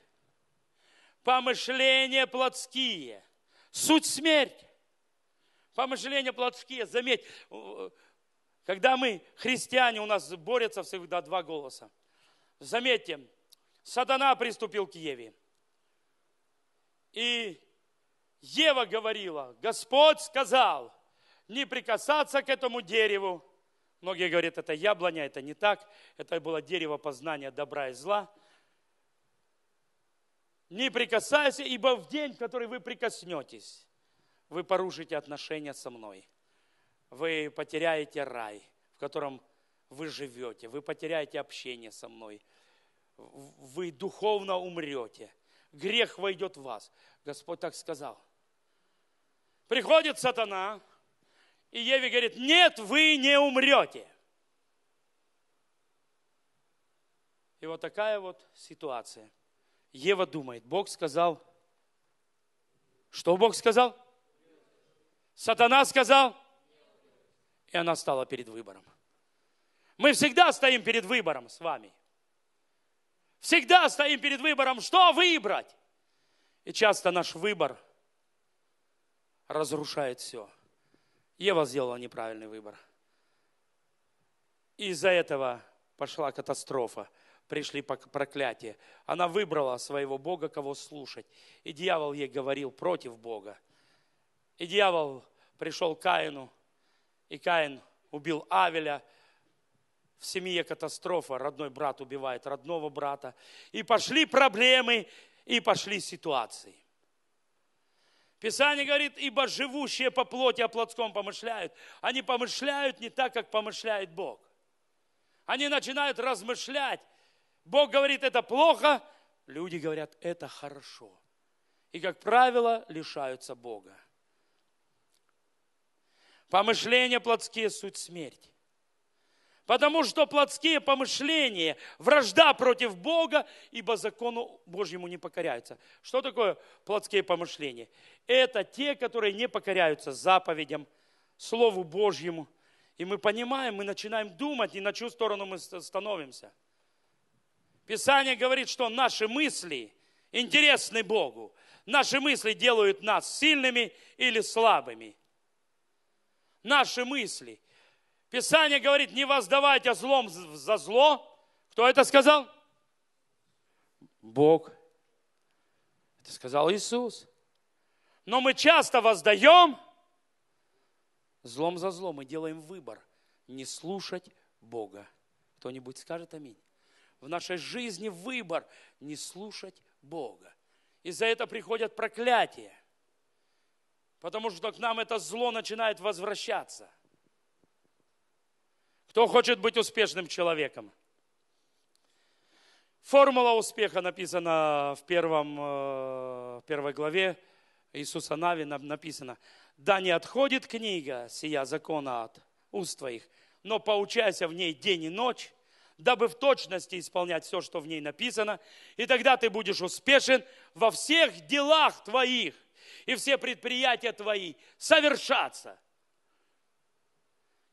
помышления плотские, суть смерть. Помышления плотские, заметь, когда мы, христиане, у нас борются всегда два голоса. Заметьте, сатана приступил к Еве – и Ева говорила, Господь сказал, не прикасаться к этому дереву. Многие говорят, это яблоня, это не так. Это было дерево познания добра и зла. Не прикасайся, ибо в день, в который вы прикоснетесь, вы порушите отношения со мной. Вы потеряете рай, в котором вы живете. Вы потеряете общение со мной. Вы духовно умрете грех войдет в вас. Господь так сказал. Приходит сатана, и Еве говорит, нет, вы не умрете. И вот такая вот ситуация. Ева думает, Бог сказал, что Бог сказал? Сатана сказал, и она стала перед выбором. Мы всегда стоим перед выбором с вами. Всегда стоим перед выбором, что выбрать. И часто наш выбор разрушает все. Ева сделала неправильный выбор. И из-за этого пошла катастрофа. Пришли проклятия. Она выбрала своего Бога, кого слушать. И дьявол ей говорил против Бога. И дьявол пришел к Каину. И Каин убил Авеля – в семье катастрофа, родной брат убивает родного брата, и пошли проблемы, и пошли ситуации. Писание говорит, ибо живущие по плоти о плотском помышляют. Они помышляют не так, как помышляет Бог. Они начинают размышлять. Бог говорит, это плохо, люди говорят, это хорошо. И, как правило, лишаются Бога. Помышления плотские – суть смерть потому что плотские помышления, вражда против Бога, ибо закону Божьему не покоряются. Что такое плотские помышления? Это те, которые не покоряются заповедям, Слову Божьему. И мы понимаем, мы начинаем думать, и на чью сторону мы становимся. Писание говорит, что наши мысли интересны Богу. Наши мысли делают нас сильными или слабыми. Наши мысли – Писание говорит, не воздавайте злом за зло. Кто это сказал? Бог. Это сказал Иисус. Но мы часто воздаем злом за зло. Мы делаем выбор не слушать Бога. Кто-нибудь скажет аминь? В нашей жизни выбор не слушать Бога. И за это приходят проклятия. Потому что к нам это зло начинает возвращаться. Кто хочет быть успешным человеком? Формула успеха написана в первом, э, в первой главе Иисуса Навина написана: «Да не отходит книга сия закона от уст твоих, но поучайся в ней день и ночь, дабы в точности исполнять все, что в ней написано, и тогда ты будешь успешен во всех делах твоих, и все предприятия твои совершатся».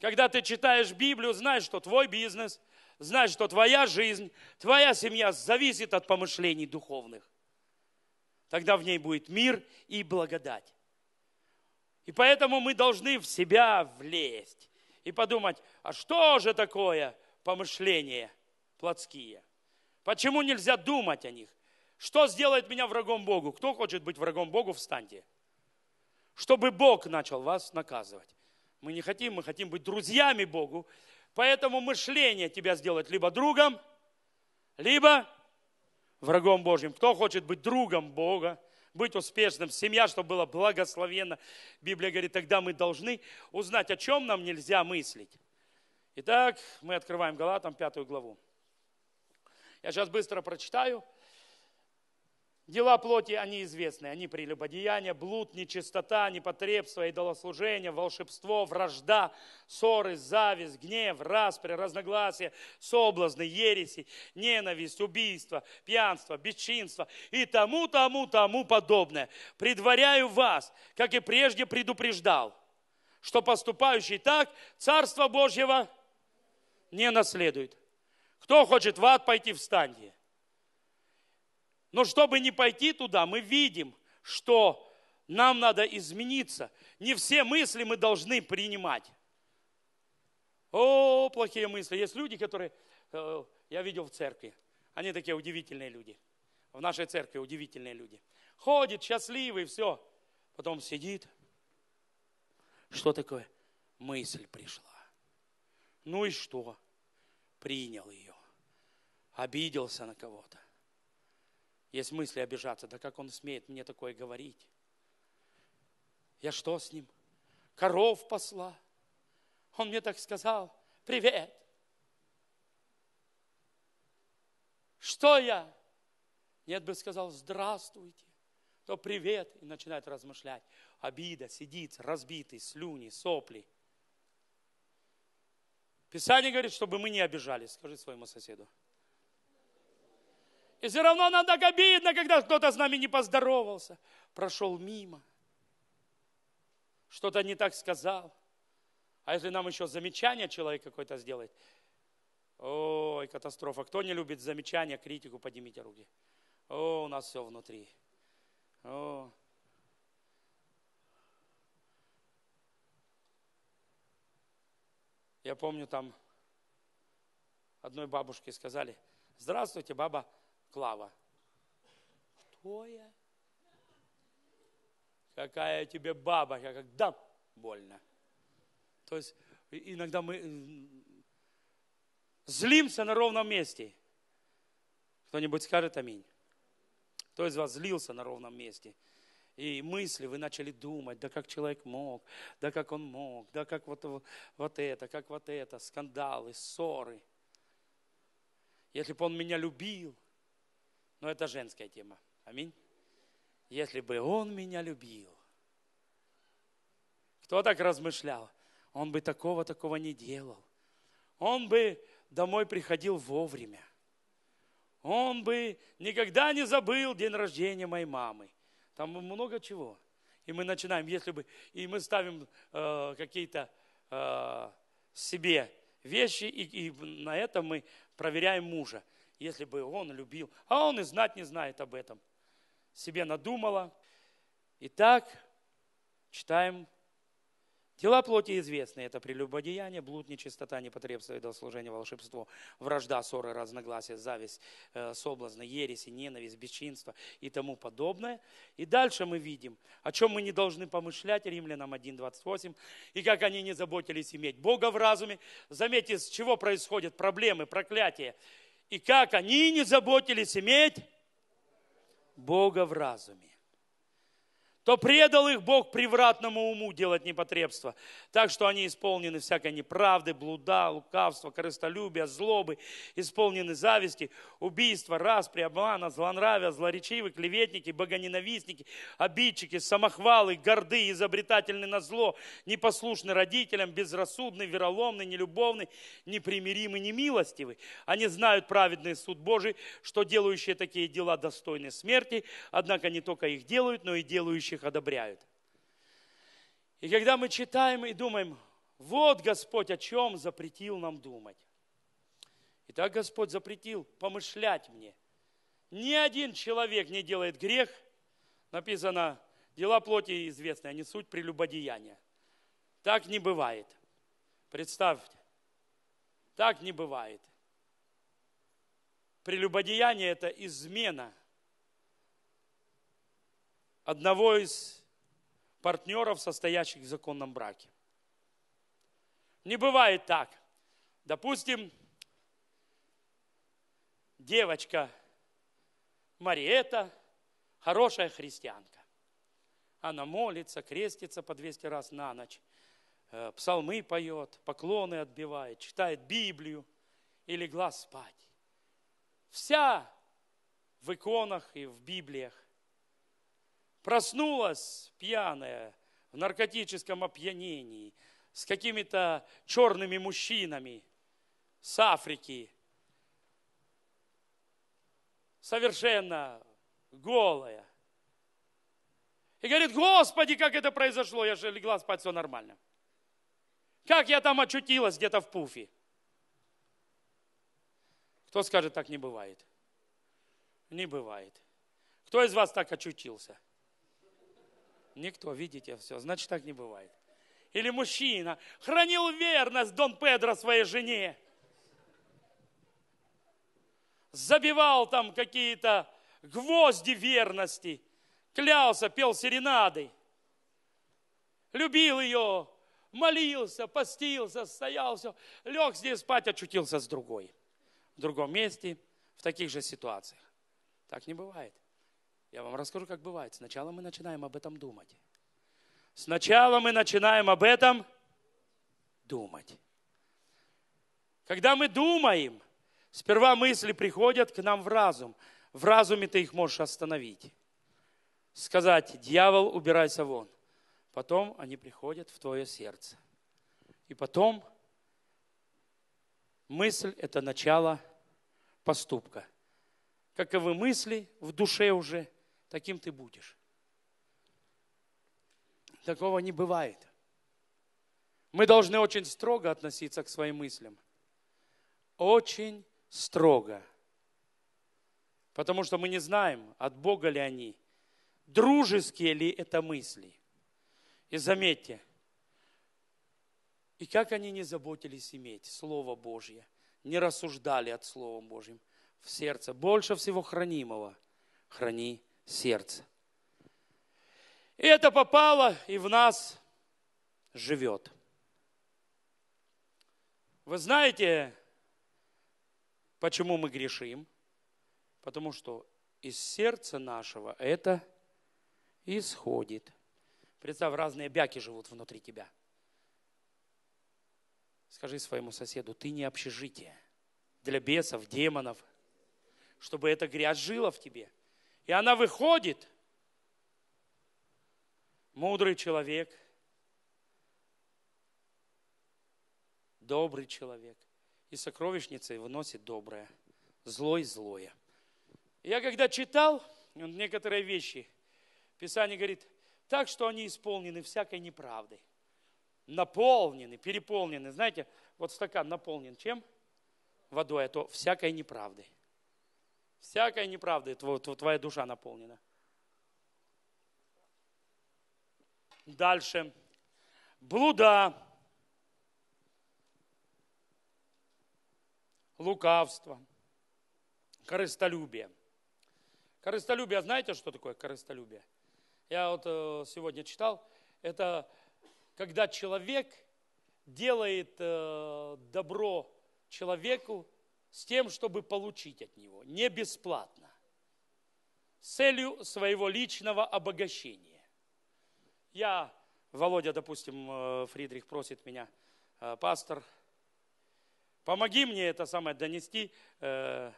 Когда ты читаешь Библию, знаешь, что твой бизнес, знаешь, что твоя жизнь, твоя семья зависит от помышлений духовных. Тогда в ней будет мир и благодать. И поэтому мы должны в себя влезть и подумать, а что же такое помышления плотские? Почему нельзя думать о них? Что сделает меня врагом Богу? Кто хочет быть врагом Богу, встаньте. Чтобы Бог начал вас наказывать. Мы не хотим, мы хотим быть друзьями Богу. Поэтому мышление тебя сделать либо другом, либо врагом Божьим. Кто хочет быть другом Бога, быть успешным, семья, чтобы была благословена. Библия говорит, тогда мы должны узнать, о чем нам нельзя мыслить. Итак, мы открываем Галатам пятую главу. Я сейчас быстро прочитаю. Дела плоти, они известны. Они прелюбодеяние, блуд, нечистота, непотребство, идолослужение, волшебство, вражда, ссоры, зависть, гнев, распри, разногласия, соблазны, ереси, ненависть, убийство, пьянство, бесчинство и тому, тому, тому подобное. Предваряю вас, как и прежде предупреждал, что поступающий так Царство Божьего не наследует. Кто хочет в ад пойти, встаньте. Но чтобы не пойти туда, мы видим, что нам надо измениться. Не все мысли мы должны принимать. О, плохие мысли. Есть люди, которые э, я видел в церкви. Они такие удивительные люди. В нашей церкви удивительные люди. Ходит счастливый, все. Потом сидит. Что такое? Мысль пришла. Ну и что? Принял ее. Обиделся на кого-то. Есть мысли обижаться, да как он смеет мне такое говорить? Я что с ним? Коров посла. Он мне так сказал, привет. Что я? Нет бы сказал, здравствуйте, то привет. И начинает размышлять. Обида, сидит, разбитый, слюни, сопли. Писание говорит, чтобы мы не обижались. Скажи своему соседу. И все равно нам так обидно, когда кто-то с нами не поздоровался, прошел мимо, что-то не так сказал. А если нам еще замечание человек какой-то сделает, ой, катастрофа. Кто не любит замечания, критику, поднимите руки. О, у нас все внутри. О. Я помню, там одной бабушке сказали, здравствуйте, баба, Клава. Кто я? Какая тебе баба? Я как, да, больно. То есть иногда мы злимся на ровном месте. Кто-нибудь скажет аминь? Кто из вас злился на ровном месте? И мысли вы начали думать, да как человек мог, да как он мог, да как вот, вот это, как вот это, скандалы, ссоры. Если бы он меня любил, но это женская тема. Аминь. Если бы он меня любил. Кто так размышлял? Он бы такого-такого не делал. Он бы домой приходил вовремя. Он бы никогда не забыл день рождения моей мамы. Там много чего. И мы начинаем, если бы, и мы ставим э, какие-то э, себе вещи, и, и на этом мы проверяем мужа если бы он любил. А он и знать не знает об этом. Себе надумала. Итак, читаем. Дела плоти известны. Это прелюбодеяние, блуд, нечистота, непотребство, дослужение, волшебство, вражда, ссоры, разногласия, зависть, э, соблазны, ереси, ненависть, бесчинство и тому подобное. И дальше мы видим, о чем мы не должны помышлять, Римлянам 1.28, и как они не заботились иметь Бога в разуме. Заметьте, с чего происходят проблемы, проклятия и как они не заботились иметь Бога в разуме то предал их Бог превратному уму делать непотребство, так что они исполнены всякой неправды, блуда, лукавства, корыстолюбия, злобы, исполнены зависти, убийства, распри, обмана, злонравия, злоречивы, клеветники, богоненавистники, обидчики, самохвалы, горды, изобретательны на зло, непослушны родителям, безрассудны, вероломны, нелюбовны, непримиримы, немилостивы. Они знают праведный суд Божий, что делающие такие дела достойны смерти, однако не только их делают, но и делающие их одобряют. И когда мы читаем и думаем, вот Господь о чем запретил нам думать. И так Господь запретил помышлять мне. Ни один человек не делает грех. Написано, дела плоти известны, а не суть прелюбодеяния. Так не бывает. Представьте, так не бывает. Прелюбодеяние – это измена – одного из партнеров, состоящих в законном браке. Не бывает так. Допустим, девочка Мариэта, хорошая христианка. Она молится, крестится по 200 раз на ночь, э, псалмы поет, поклоны отбивает, читает Библию и легла спать. Вся в иконах и в Библиях проснулась пьяная, в наркотическом опьянении, с какими-то черными мужчинами с Африки, совершенно голая. И говорит, Господи, как это произошло, я же легла спать, все нормально. Как я там очутилась где-то в пуфе? Кто скажет, так не бывает? Не бывает. Кто из вас так очутился? Никто, видите, все. Значит, так не бывает. Или мужчина хранил верность Дон Педро своей жене. Забивал там какие-то гвозди верности. Клялся, пел серенады. Любил ее, молился, постился, стоял, все. Лег здесь спать, очутился с другой. В другом месте, в таких же ситуациях. Так не бывает. Я вам расскажу, как бывает. Сначала мы начинаем об этом думать. Сначала мы начинаем об этом думать. Когда мы думаем, сперва мысли приходят к нам в разум. В разуме ты их можешь остановить. Сказать, дьявол, убирайся вон. Потом они приходят в твое сердце. И потом мысль – это начало поступка. Каковы мысли в душе уже, таким ты будешь. Такого не бывает. Мы должны очень строго относиться к своим мыслям. Очень строго. Потому что мы не знаем, от Бога ли они, дружеские ли это мысли. И заметьте, и как они не заботились иметь Слово Божье, не рассуждали от Слова Божьим в сердце. Больше всего хранимого храни сердце. И это попало и в нас живет. Вы знаете, почему мы грешим? Потому что из сердца нашего это исходит. Представь, разные бяки живут внутри тебя. Скажи своему соседу, ты не общежитие для бесов, демонов, чтобы эта грязь жила в тебе – и она выходит. Мудрый человек, добрый человек. И сокровищница выносит доброе, зло злое. Я когда читал некоторые вещи, Писание говорит, так, что они исполнены всякой неправдой. Наполнены, переполнены. Знаете, вот стакан наполнен чем? Водой, а то всякой неправдой. Всякой неправдой твоя душа наполнена. Дальше. Блуда. Лукавство. Корыстолюбие. Корыстолюбие, а знаете, что такое корыстолюбие? Я вот э, сегодня читал. Это когда человек делает э, добро человеку с тем, чтобы получить от него, не бесплатно, с целью своего личного обогащения. Я, Володя, допустим, э, Фридрих просит меня, э, пастор, помоги мне это самое донести э,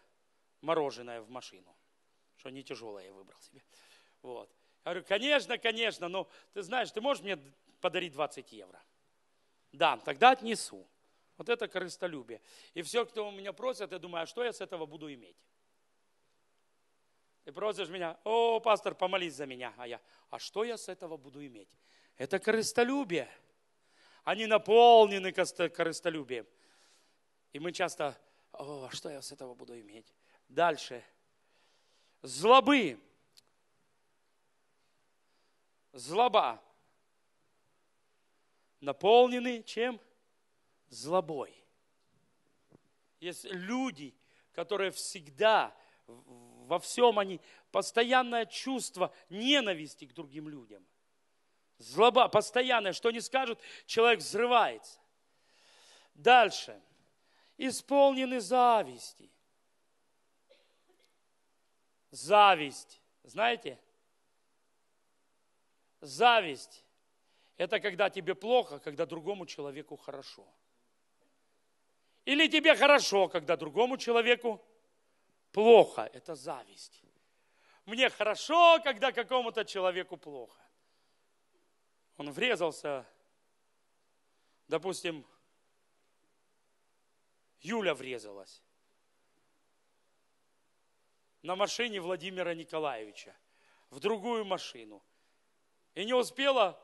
мороженое в машину, что не тяжелое я выбрал себе. Вот. Я говорю, конечно, конечно, но ты знаешь, ты можешь мне подарить 20 евро? Да, тогда отнесу. Вот это корыстолюбие. И все, кто у меня просит, я думаю, а что я с этого буду иметь? Ты просишь меня, о, пастор, помолись за меня. А я, а что я с этого буду иметь? Это корыстолюбие. Они наполнены корыстолюбием. И мы часто, о, а что я с этого буду иметь? Дальше. Злобы. Злоба. Наполнены чем? злобой. Есть люди, которые всегда, во всем они, постоянное чувство ненависти к другим людям. Злоба постоянная, что не скажут, человек взрывается. Дальше. Исполнены зависти. Зависть. Знаете? Зависть – это когда тебе плохо, когда другому человеку хорошо. Или тебе хорошо, когда другому человеку плохо. Это зависть. Мне хорошо, когда какому-то человеку плохо. Он врезался, допустим, Юля врезалась на машине Владимира Николаевича в другую машину и не успела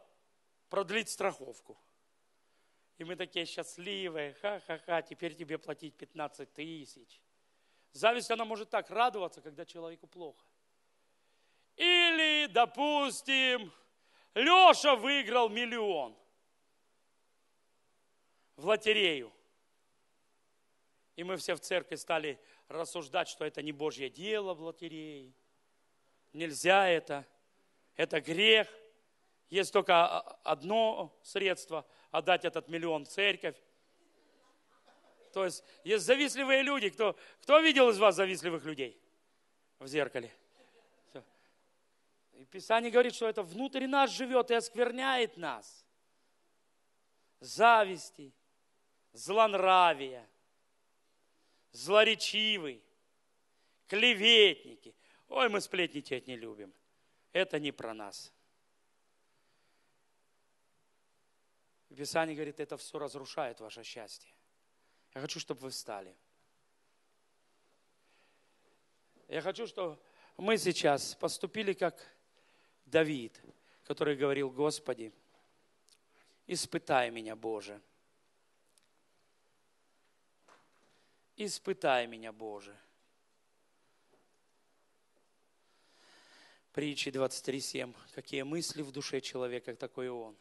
продлить страховку. И мы такие счастливые, ха-ха-ха, теперь тебе платить 15 тысяч. Зависть, она может так радоваться, когда человеку плохо. Или, допустим, Леша выиграл миллион в лотерею. И мы все в церкви стали рассуждать, что это не Божье дело в лотерее. Нельзя это. Это грех. Есть только а, одно средство – отдать этот миллион в церковь. То есть есть завистливые люди. Кто, кто видел из вас завистливых людей в зеркале? Все. И Писание говорит, что это внутри нас живет и оскверняет нас. Зависти, злонравия, злоречивый, клеветники. Ой, мы сплетничать не любим. Это не про нас. Писание говорит, это все разрушает ваше счастье. Я хочу, чтобы вы встали. Я хочу, чтобы мы сейчас поступили как Давид, который говорил, Господи, испытай меня, Боже. Испытай меня, Боже. Притчи 23.7. Какие мысли в душе человека, такой он.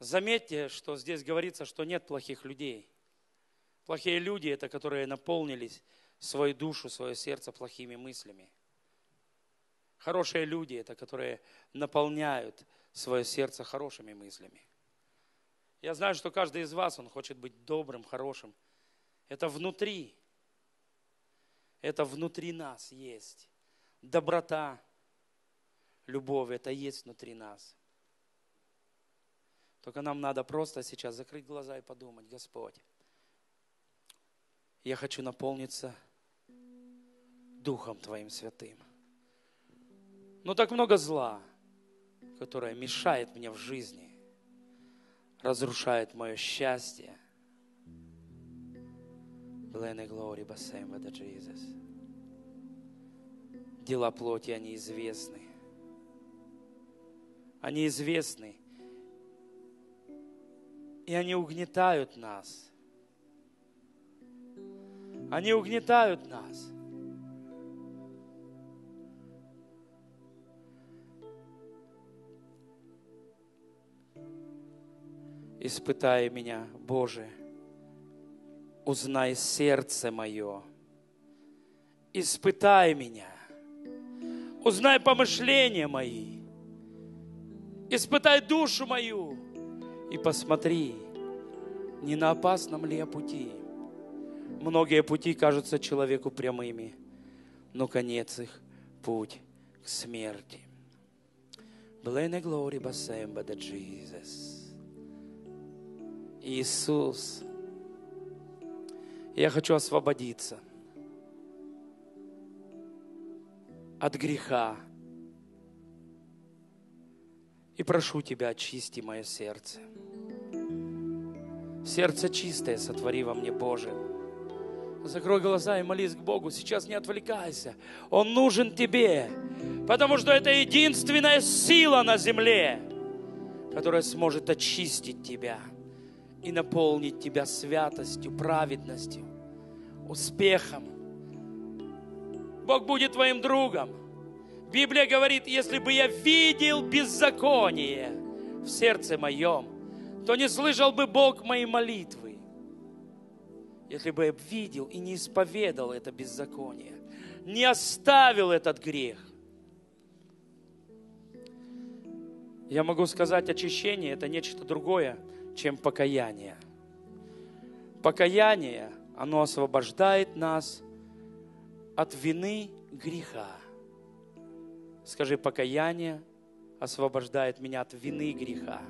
Заметьте, что здесь говорится, что нет плохих людей. Плохие люди – это которые наполнились свою душу, свое сердце плохими мыслями. Хорошие люди – это которые наполняют свое сердце хорошими мыслями. Я знаю, что каждый из вас, он хочет быть добрым, хорошим. Это внутри. Это внутри нас есть. Доброта, любовь, это есть внутри нас. Только нам надо просто сейчас закрыть глаза и подумать, Господь, я хочу наполниться Духом Твоим Святым. Но так много зла, которое мешает мне в жизни, разрушает мое счастье. Blessed and glory by same with Дела плоти, они известны. Они известны и они угнетают нас. Они угнетают нас. Испытай меня, Боже, узнай сердце мое. Испытай меня, узнай помышления мои, испытай душу мою и посмотри, не на опасном ли я пути. Многие пути кажутся человеку прямыми, но конец их – путь к смерти. Blame the glory by saying but the Jesus. Иисус, я хочу освободиться от греха, и прошу Тебя, очисти мое сердце. Сердце чистое сотвори во мне, Боже. Закрой глаза и молись к Богу. Сейчас не отвлекайся. Он нужен тебе, потому что это единственная сила на земле, которая сможет очистить тебя и наполнить тебя святостью, праведностью, успехом. Бог будет твоим другом. Библия говорит, если бы я видел беззаконие в сердце моем, то не слышал бы Бог моей молитвы. Если бы я видел и не исповедал это беззаконие, не оставил этот грех. Я могу сказать, очищение – это нечто другое, чем покаяние. Покаяние, оно освобождает нас от вины греха. Скажи, покаяние освобождает меня от вины и греха.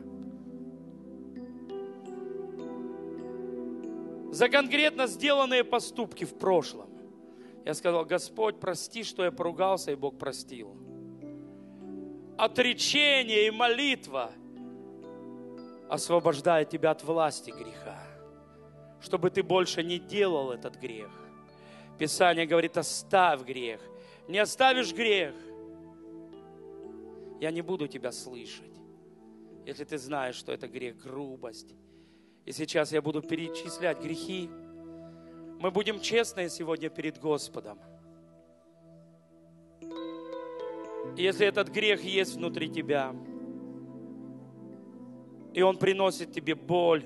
За конкретно сделанные поступки в прошлом. Я сказал, Господь, прости, что я поругался, и Бог простил. Отречение и молитва освобождает тебя от власти греха, чтобы ты больше не делал этот грех. Писание говорит, оставь грех. Не оставишь грех, я не буду тебя слышать, если ты знаешь, что это грех, грубость. И сейчас я буду перечислять грехи. Мы будем честны сегодня перед Господом. если этот грех есть внутри тебя, и он приносит тебе боль,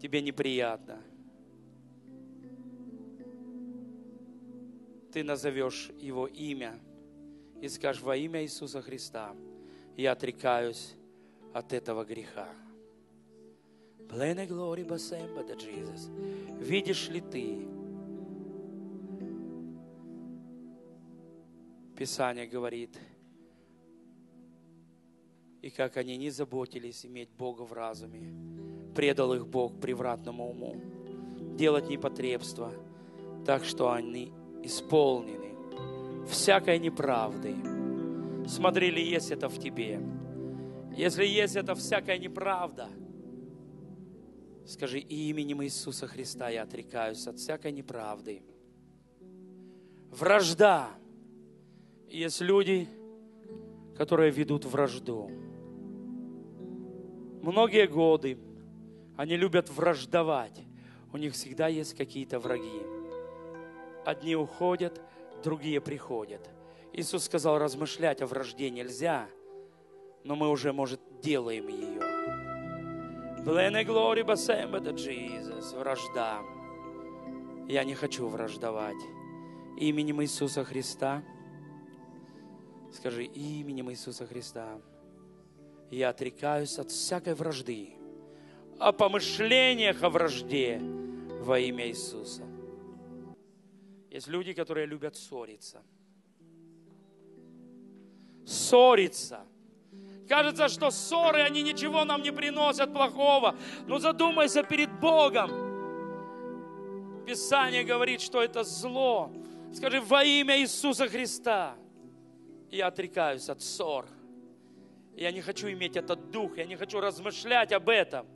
тебе неприятно, ты назовешь его имя – и скажешь, во имя Иисуса Христа, я отрекаюсь от этого греха. Plenty glory бассейн, but Jesus. Видишь ли ты? Писание говорит, и как они не заботились иметь Бога в разуме, предал их Бог превратному уму, делать непотребство, так что они исполнены всякой неправды. Смотри, ли есть это в тебе. Если есть это всякая неправда, скажи, именем Иисуса Христа я отрекаюсь от всякой неправды. Вражда. Есть люди, которые ведут вражду. Многие годы они любят враждовать. У них всегда есть какие-то враги. Одни уходят – другие приходят. Иисус сказал, размышлять о вражде нельзя, но мы уже, может, делаем ее. Blend и glory басем это Jesus, вражда. Я не хочу враждовать. Именем Иисуса Христа, скажи, именем Иисуса Христа, я отрекаюсь от всякой вражды, о помышлениях о вражде во имя Иисуса. Есть люди, которые любят ссориться. Ссориться. Кажется, что ссоры, они ничего нам не приносят плохого. Но задумайся перед Богом. Писание говорит, что это зло. Скажи, во имя Иисуса Христа я отрекаюсь от ссор. Я не хочу иметь этот дух, я не хочу размышлять об этом.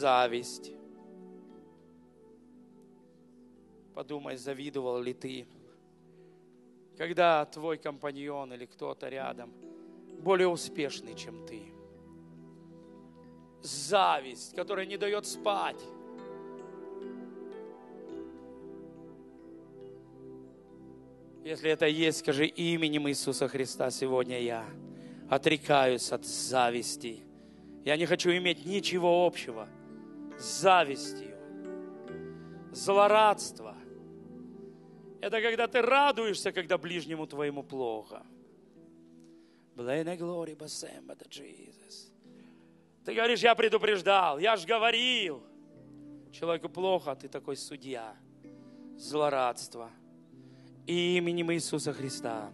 зависть. Подумай, завидовал ли ты, когда твой компаньон или кто-то рядом более успешный, чем ты. Зависть, которая не дает спать. Если это есть, скажи именем Иисуса Христа сегодня я отрекаюсь от зависти. Я не хочу иметь ничего общего – завистью, злорадство. Это когда ты радуешься, когда ближнему твоему плохо. glory, Jesus. Ты говоришь, я предупреждал, я же говорил. Человеку плохо, а ты такой судья. Злорадство. Именем Иисуса Христа.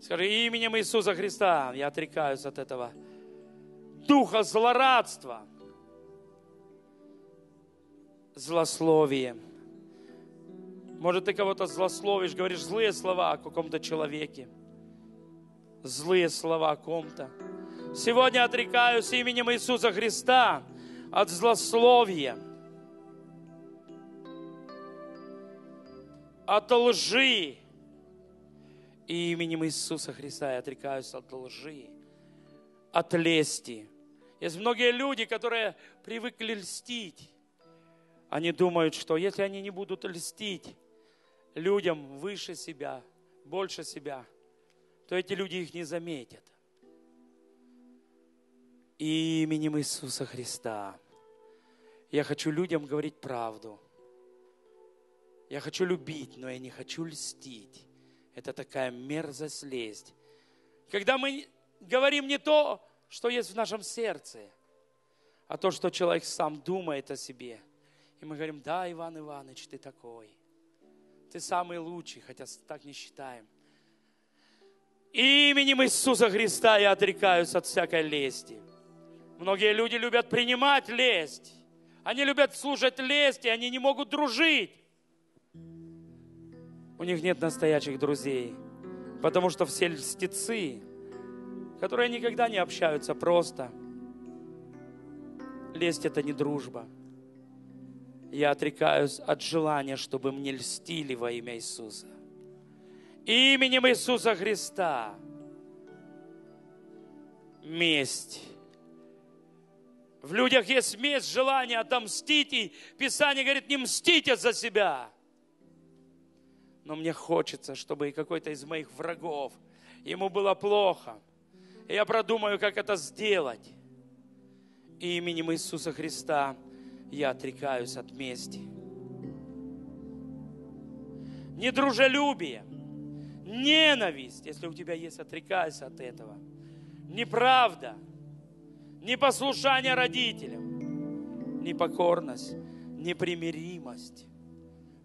Скажи, именем Иисуса Христа я отрекаюсь от этого духа злорадства, злословие. Может, ты кого-то злословишь, говоришь злые слова о каком-то человеке, злые слова о ком-то. Сегодня отрекаюсь именем Иисуса Христа от злословия, от лжи. И именем Иисуса Христа я отрекаюсь от лжи, от лести. Есть многие люди, которые привыкли льстить. Они думают, что если они не будут льстить людям выше себя, больше себя, то эти люди их не заметят. И именем Иисуса Христа я хочу людям говорить правду. Я хочу любить, но я не хочу льстить. Это такая мерзость лезть. Когда мы говорим не то, что есть в нашем сердце, а то, что человек сам думает о себе – и мы говорим, да, Иван Иванович, ты такой. Ты самый лучший, хотя так не считаем. Именем Иисуса Христа я отрекаюсь от всякой лести. Многие люди любят принимать лесть. Они любят служить лести, они не могут дружить. У них нет настоящих друзей, потому что все льстецы, которые никогда не общаются просто. Лесть – это не дружба я отрекаюсь от желания, чтобы мне льстили во имя Иисуса. Именем Иисуса Христа месть. В людях есть месть, желание отомстить, и Писание говорит, не мстите за себя. Но мне хочется, чтобы и какой-то из моих врагов, ему было плохо. я продумаю, как это сделать. Именем Иисуса Христа – я отрекаюсь от мести, недружелюбия, ненависть, если у тебя есть, отрекайся от этого, неправда, непослушание родителям, непокорность, непримиримость.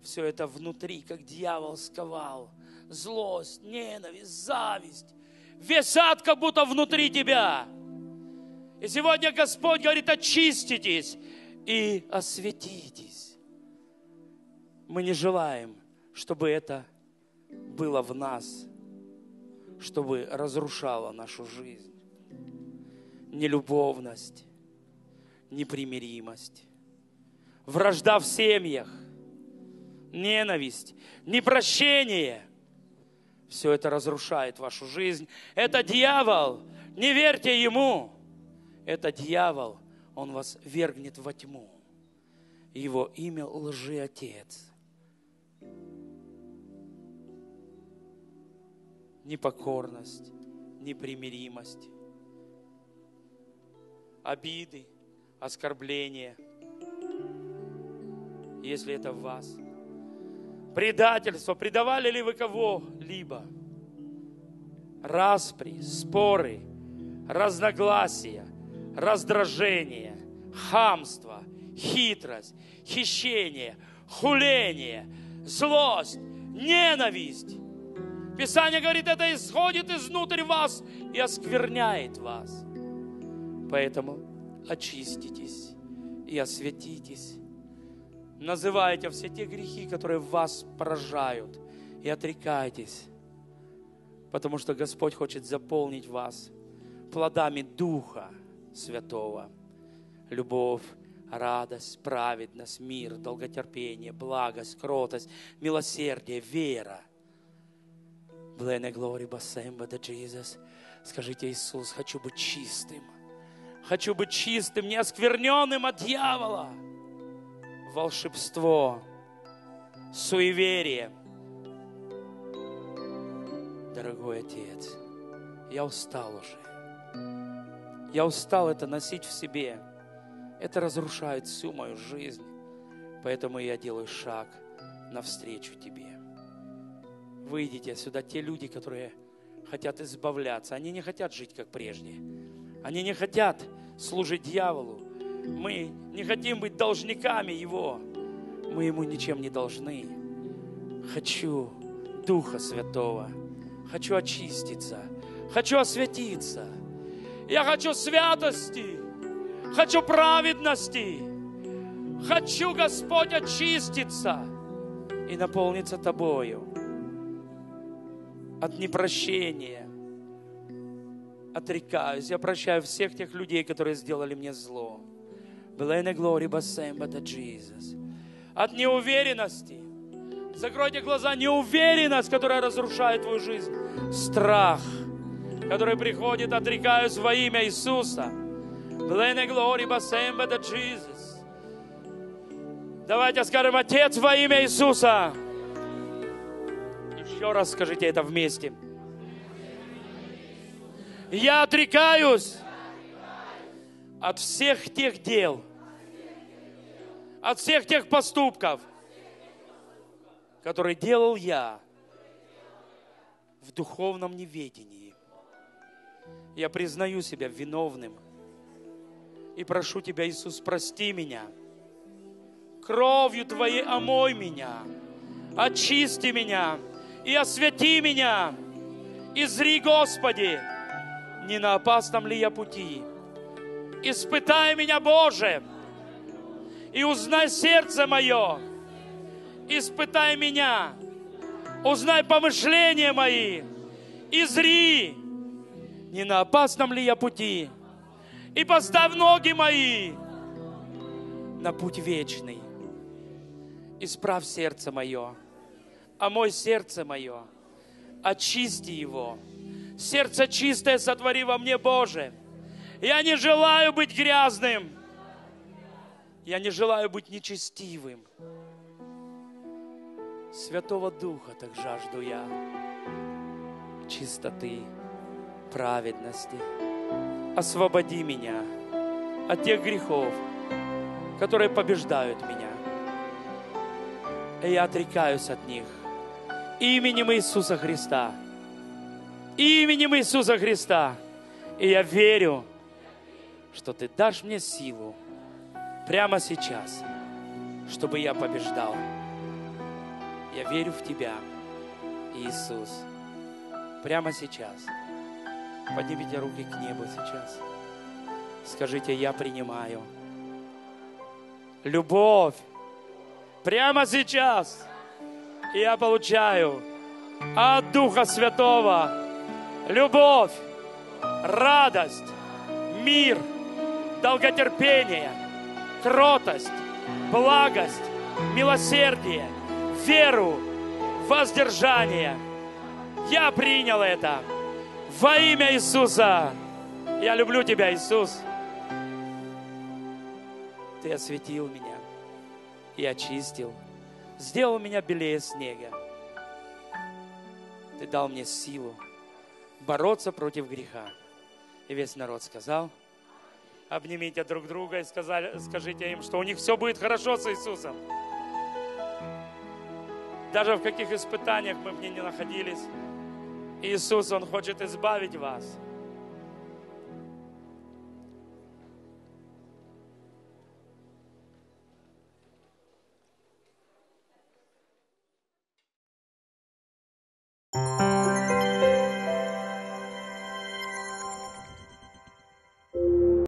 Все это внутри, как дьявол сковал. Злость, ненависть, зависть. Висят как будто внутри тебя. И сегодня Господь говорит, очиститесь и осветитесь. Мы не желаем, чтобы это было в нас, чтобы разрушало нашу жизнь. Нелюбовность, непримиримость, вражда в семьях, ненависть, непрощение. Все это разрушает вашу жизнь. Это дьявол. Не верьте ему. Это дьявол – он вас вергнет во тьму. Его имя лжи Непокорность, непримиримость, обиды, оскорбления, если это в вас. Предательство. Предавали ли вы кого-либо? Распри, споры, разногласия – раздражение, хамство, хитрость, хищение, хуление, злость, ненависть. Писание говорит, это исходит изнутрь вас и оскверняет вас. Поэтому очиститесь и осветитесь. Называйте все те грехи, которые вас поражают, и отрекайтесь, потому что Господь хочет заполнить вас плодами Духа – Святого. Любовь, радость, праведность, мир, долготерпение, благость, кротость, милосердие, вера. Blend and glory Basemba the Jesus. Скажите, Иисус, хочу быть чистым. Хочу быть чистым, не оскверненным от дьявола. Волшебство, суеверие. Дорогой Отец, я устал уже. Я устал это носить в себе. Это разрушает всю мою жизнь. Поэтому я делаю шаг навстречу Тебе. Выйдите сюда те люди, которые хотят избавляться. Они не хотят жить, как прежде. Они не хотят служить дьяволу. Мы не хотим быть должниками его. Мы ему ничем не должны. Хочу Духа Святого. Хочу очиститься. Хочу осветиться. Я хочу святости, хочу праведности, хочу, Господь, очиститься и наполниться Тобою от непрощения. Отрекаюсь, я прощаю всех тех людей, которые сделали мне зло. Blessed glory by same but От неуверенности. Закройте глаза, неуверенность, которая разрушает твою жизнь. Страх – которые приходят, отрекаются во имя Иисуса. Blend and glory, basem by Давайте скажем, Отец во имя Иисуса. Еще раз скажите это вместе. Я отрекаюсь от всех тех дел, от всех тех поступков, которые делал я в духовном неведении я признаю себя виновным. И прошу Тебя, Иисус, прости меня. Кровью Твоей омой меня, очисти меня и освяти меня. И зри, Господи, не на опасном ли я пути. Испытай меня, Боже, и узнай сердце мое. Испытай меня, узнай помышления мои, и зри, не на опасном ли я пути, и поставь ноги мои на путь вечный. Исправь сердце мое, а мой сердце мое, очисти его. Сердце чистое сотвори во мне, Боже. Я не желаю быть грязным. Я не желаю быть нечестивым. Святого Духа так жажду я чистоты праведности. Освободи меня от тех грехов, которые побеждают меня. И я отрекаюсь от них именем Иисуса Христа. Именем Иисуса Христа. И я верю, что Ты дашь мне силу прямо сейчас, чтобы я побеждал. Я верю в Тебя, Иисус, прямо сейчас. Поднимите руки к небу сейчас. Скажите, я принимаю. Любовь. Прямо сейчас я получаю от Духа Святого любовь, радость, мир, долготерпение, кротость, благость, милосердие, веру, воздержание. Я принял это. Во имя Иисуса. Я люблю Тебя, Иисус. Ты осветил меня и очистил. Сделал меня белее снега. Ты дал мне силу бороться против греха. И весь народ сказал, обнимите друг друга и сказали, скажите им, что у них все будет хорошо с Иисусом. Даже в каких испытаниях мы в ней не находились, Иисус, Он хочет избавить вас. thank you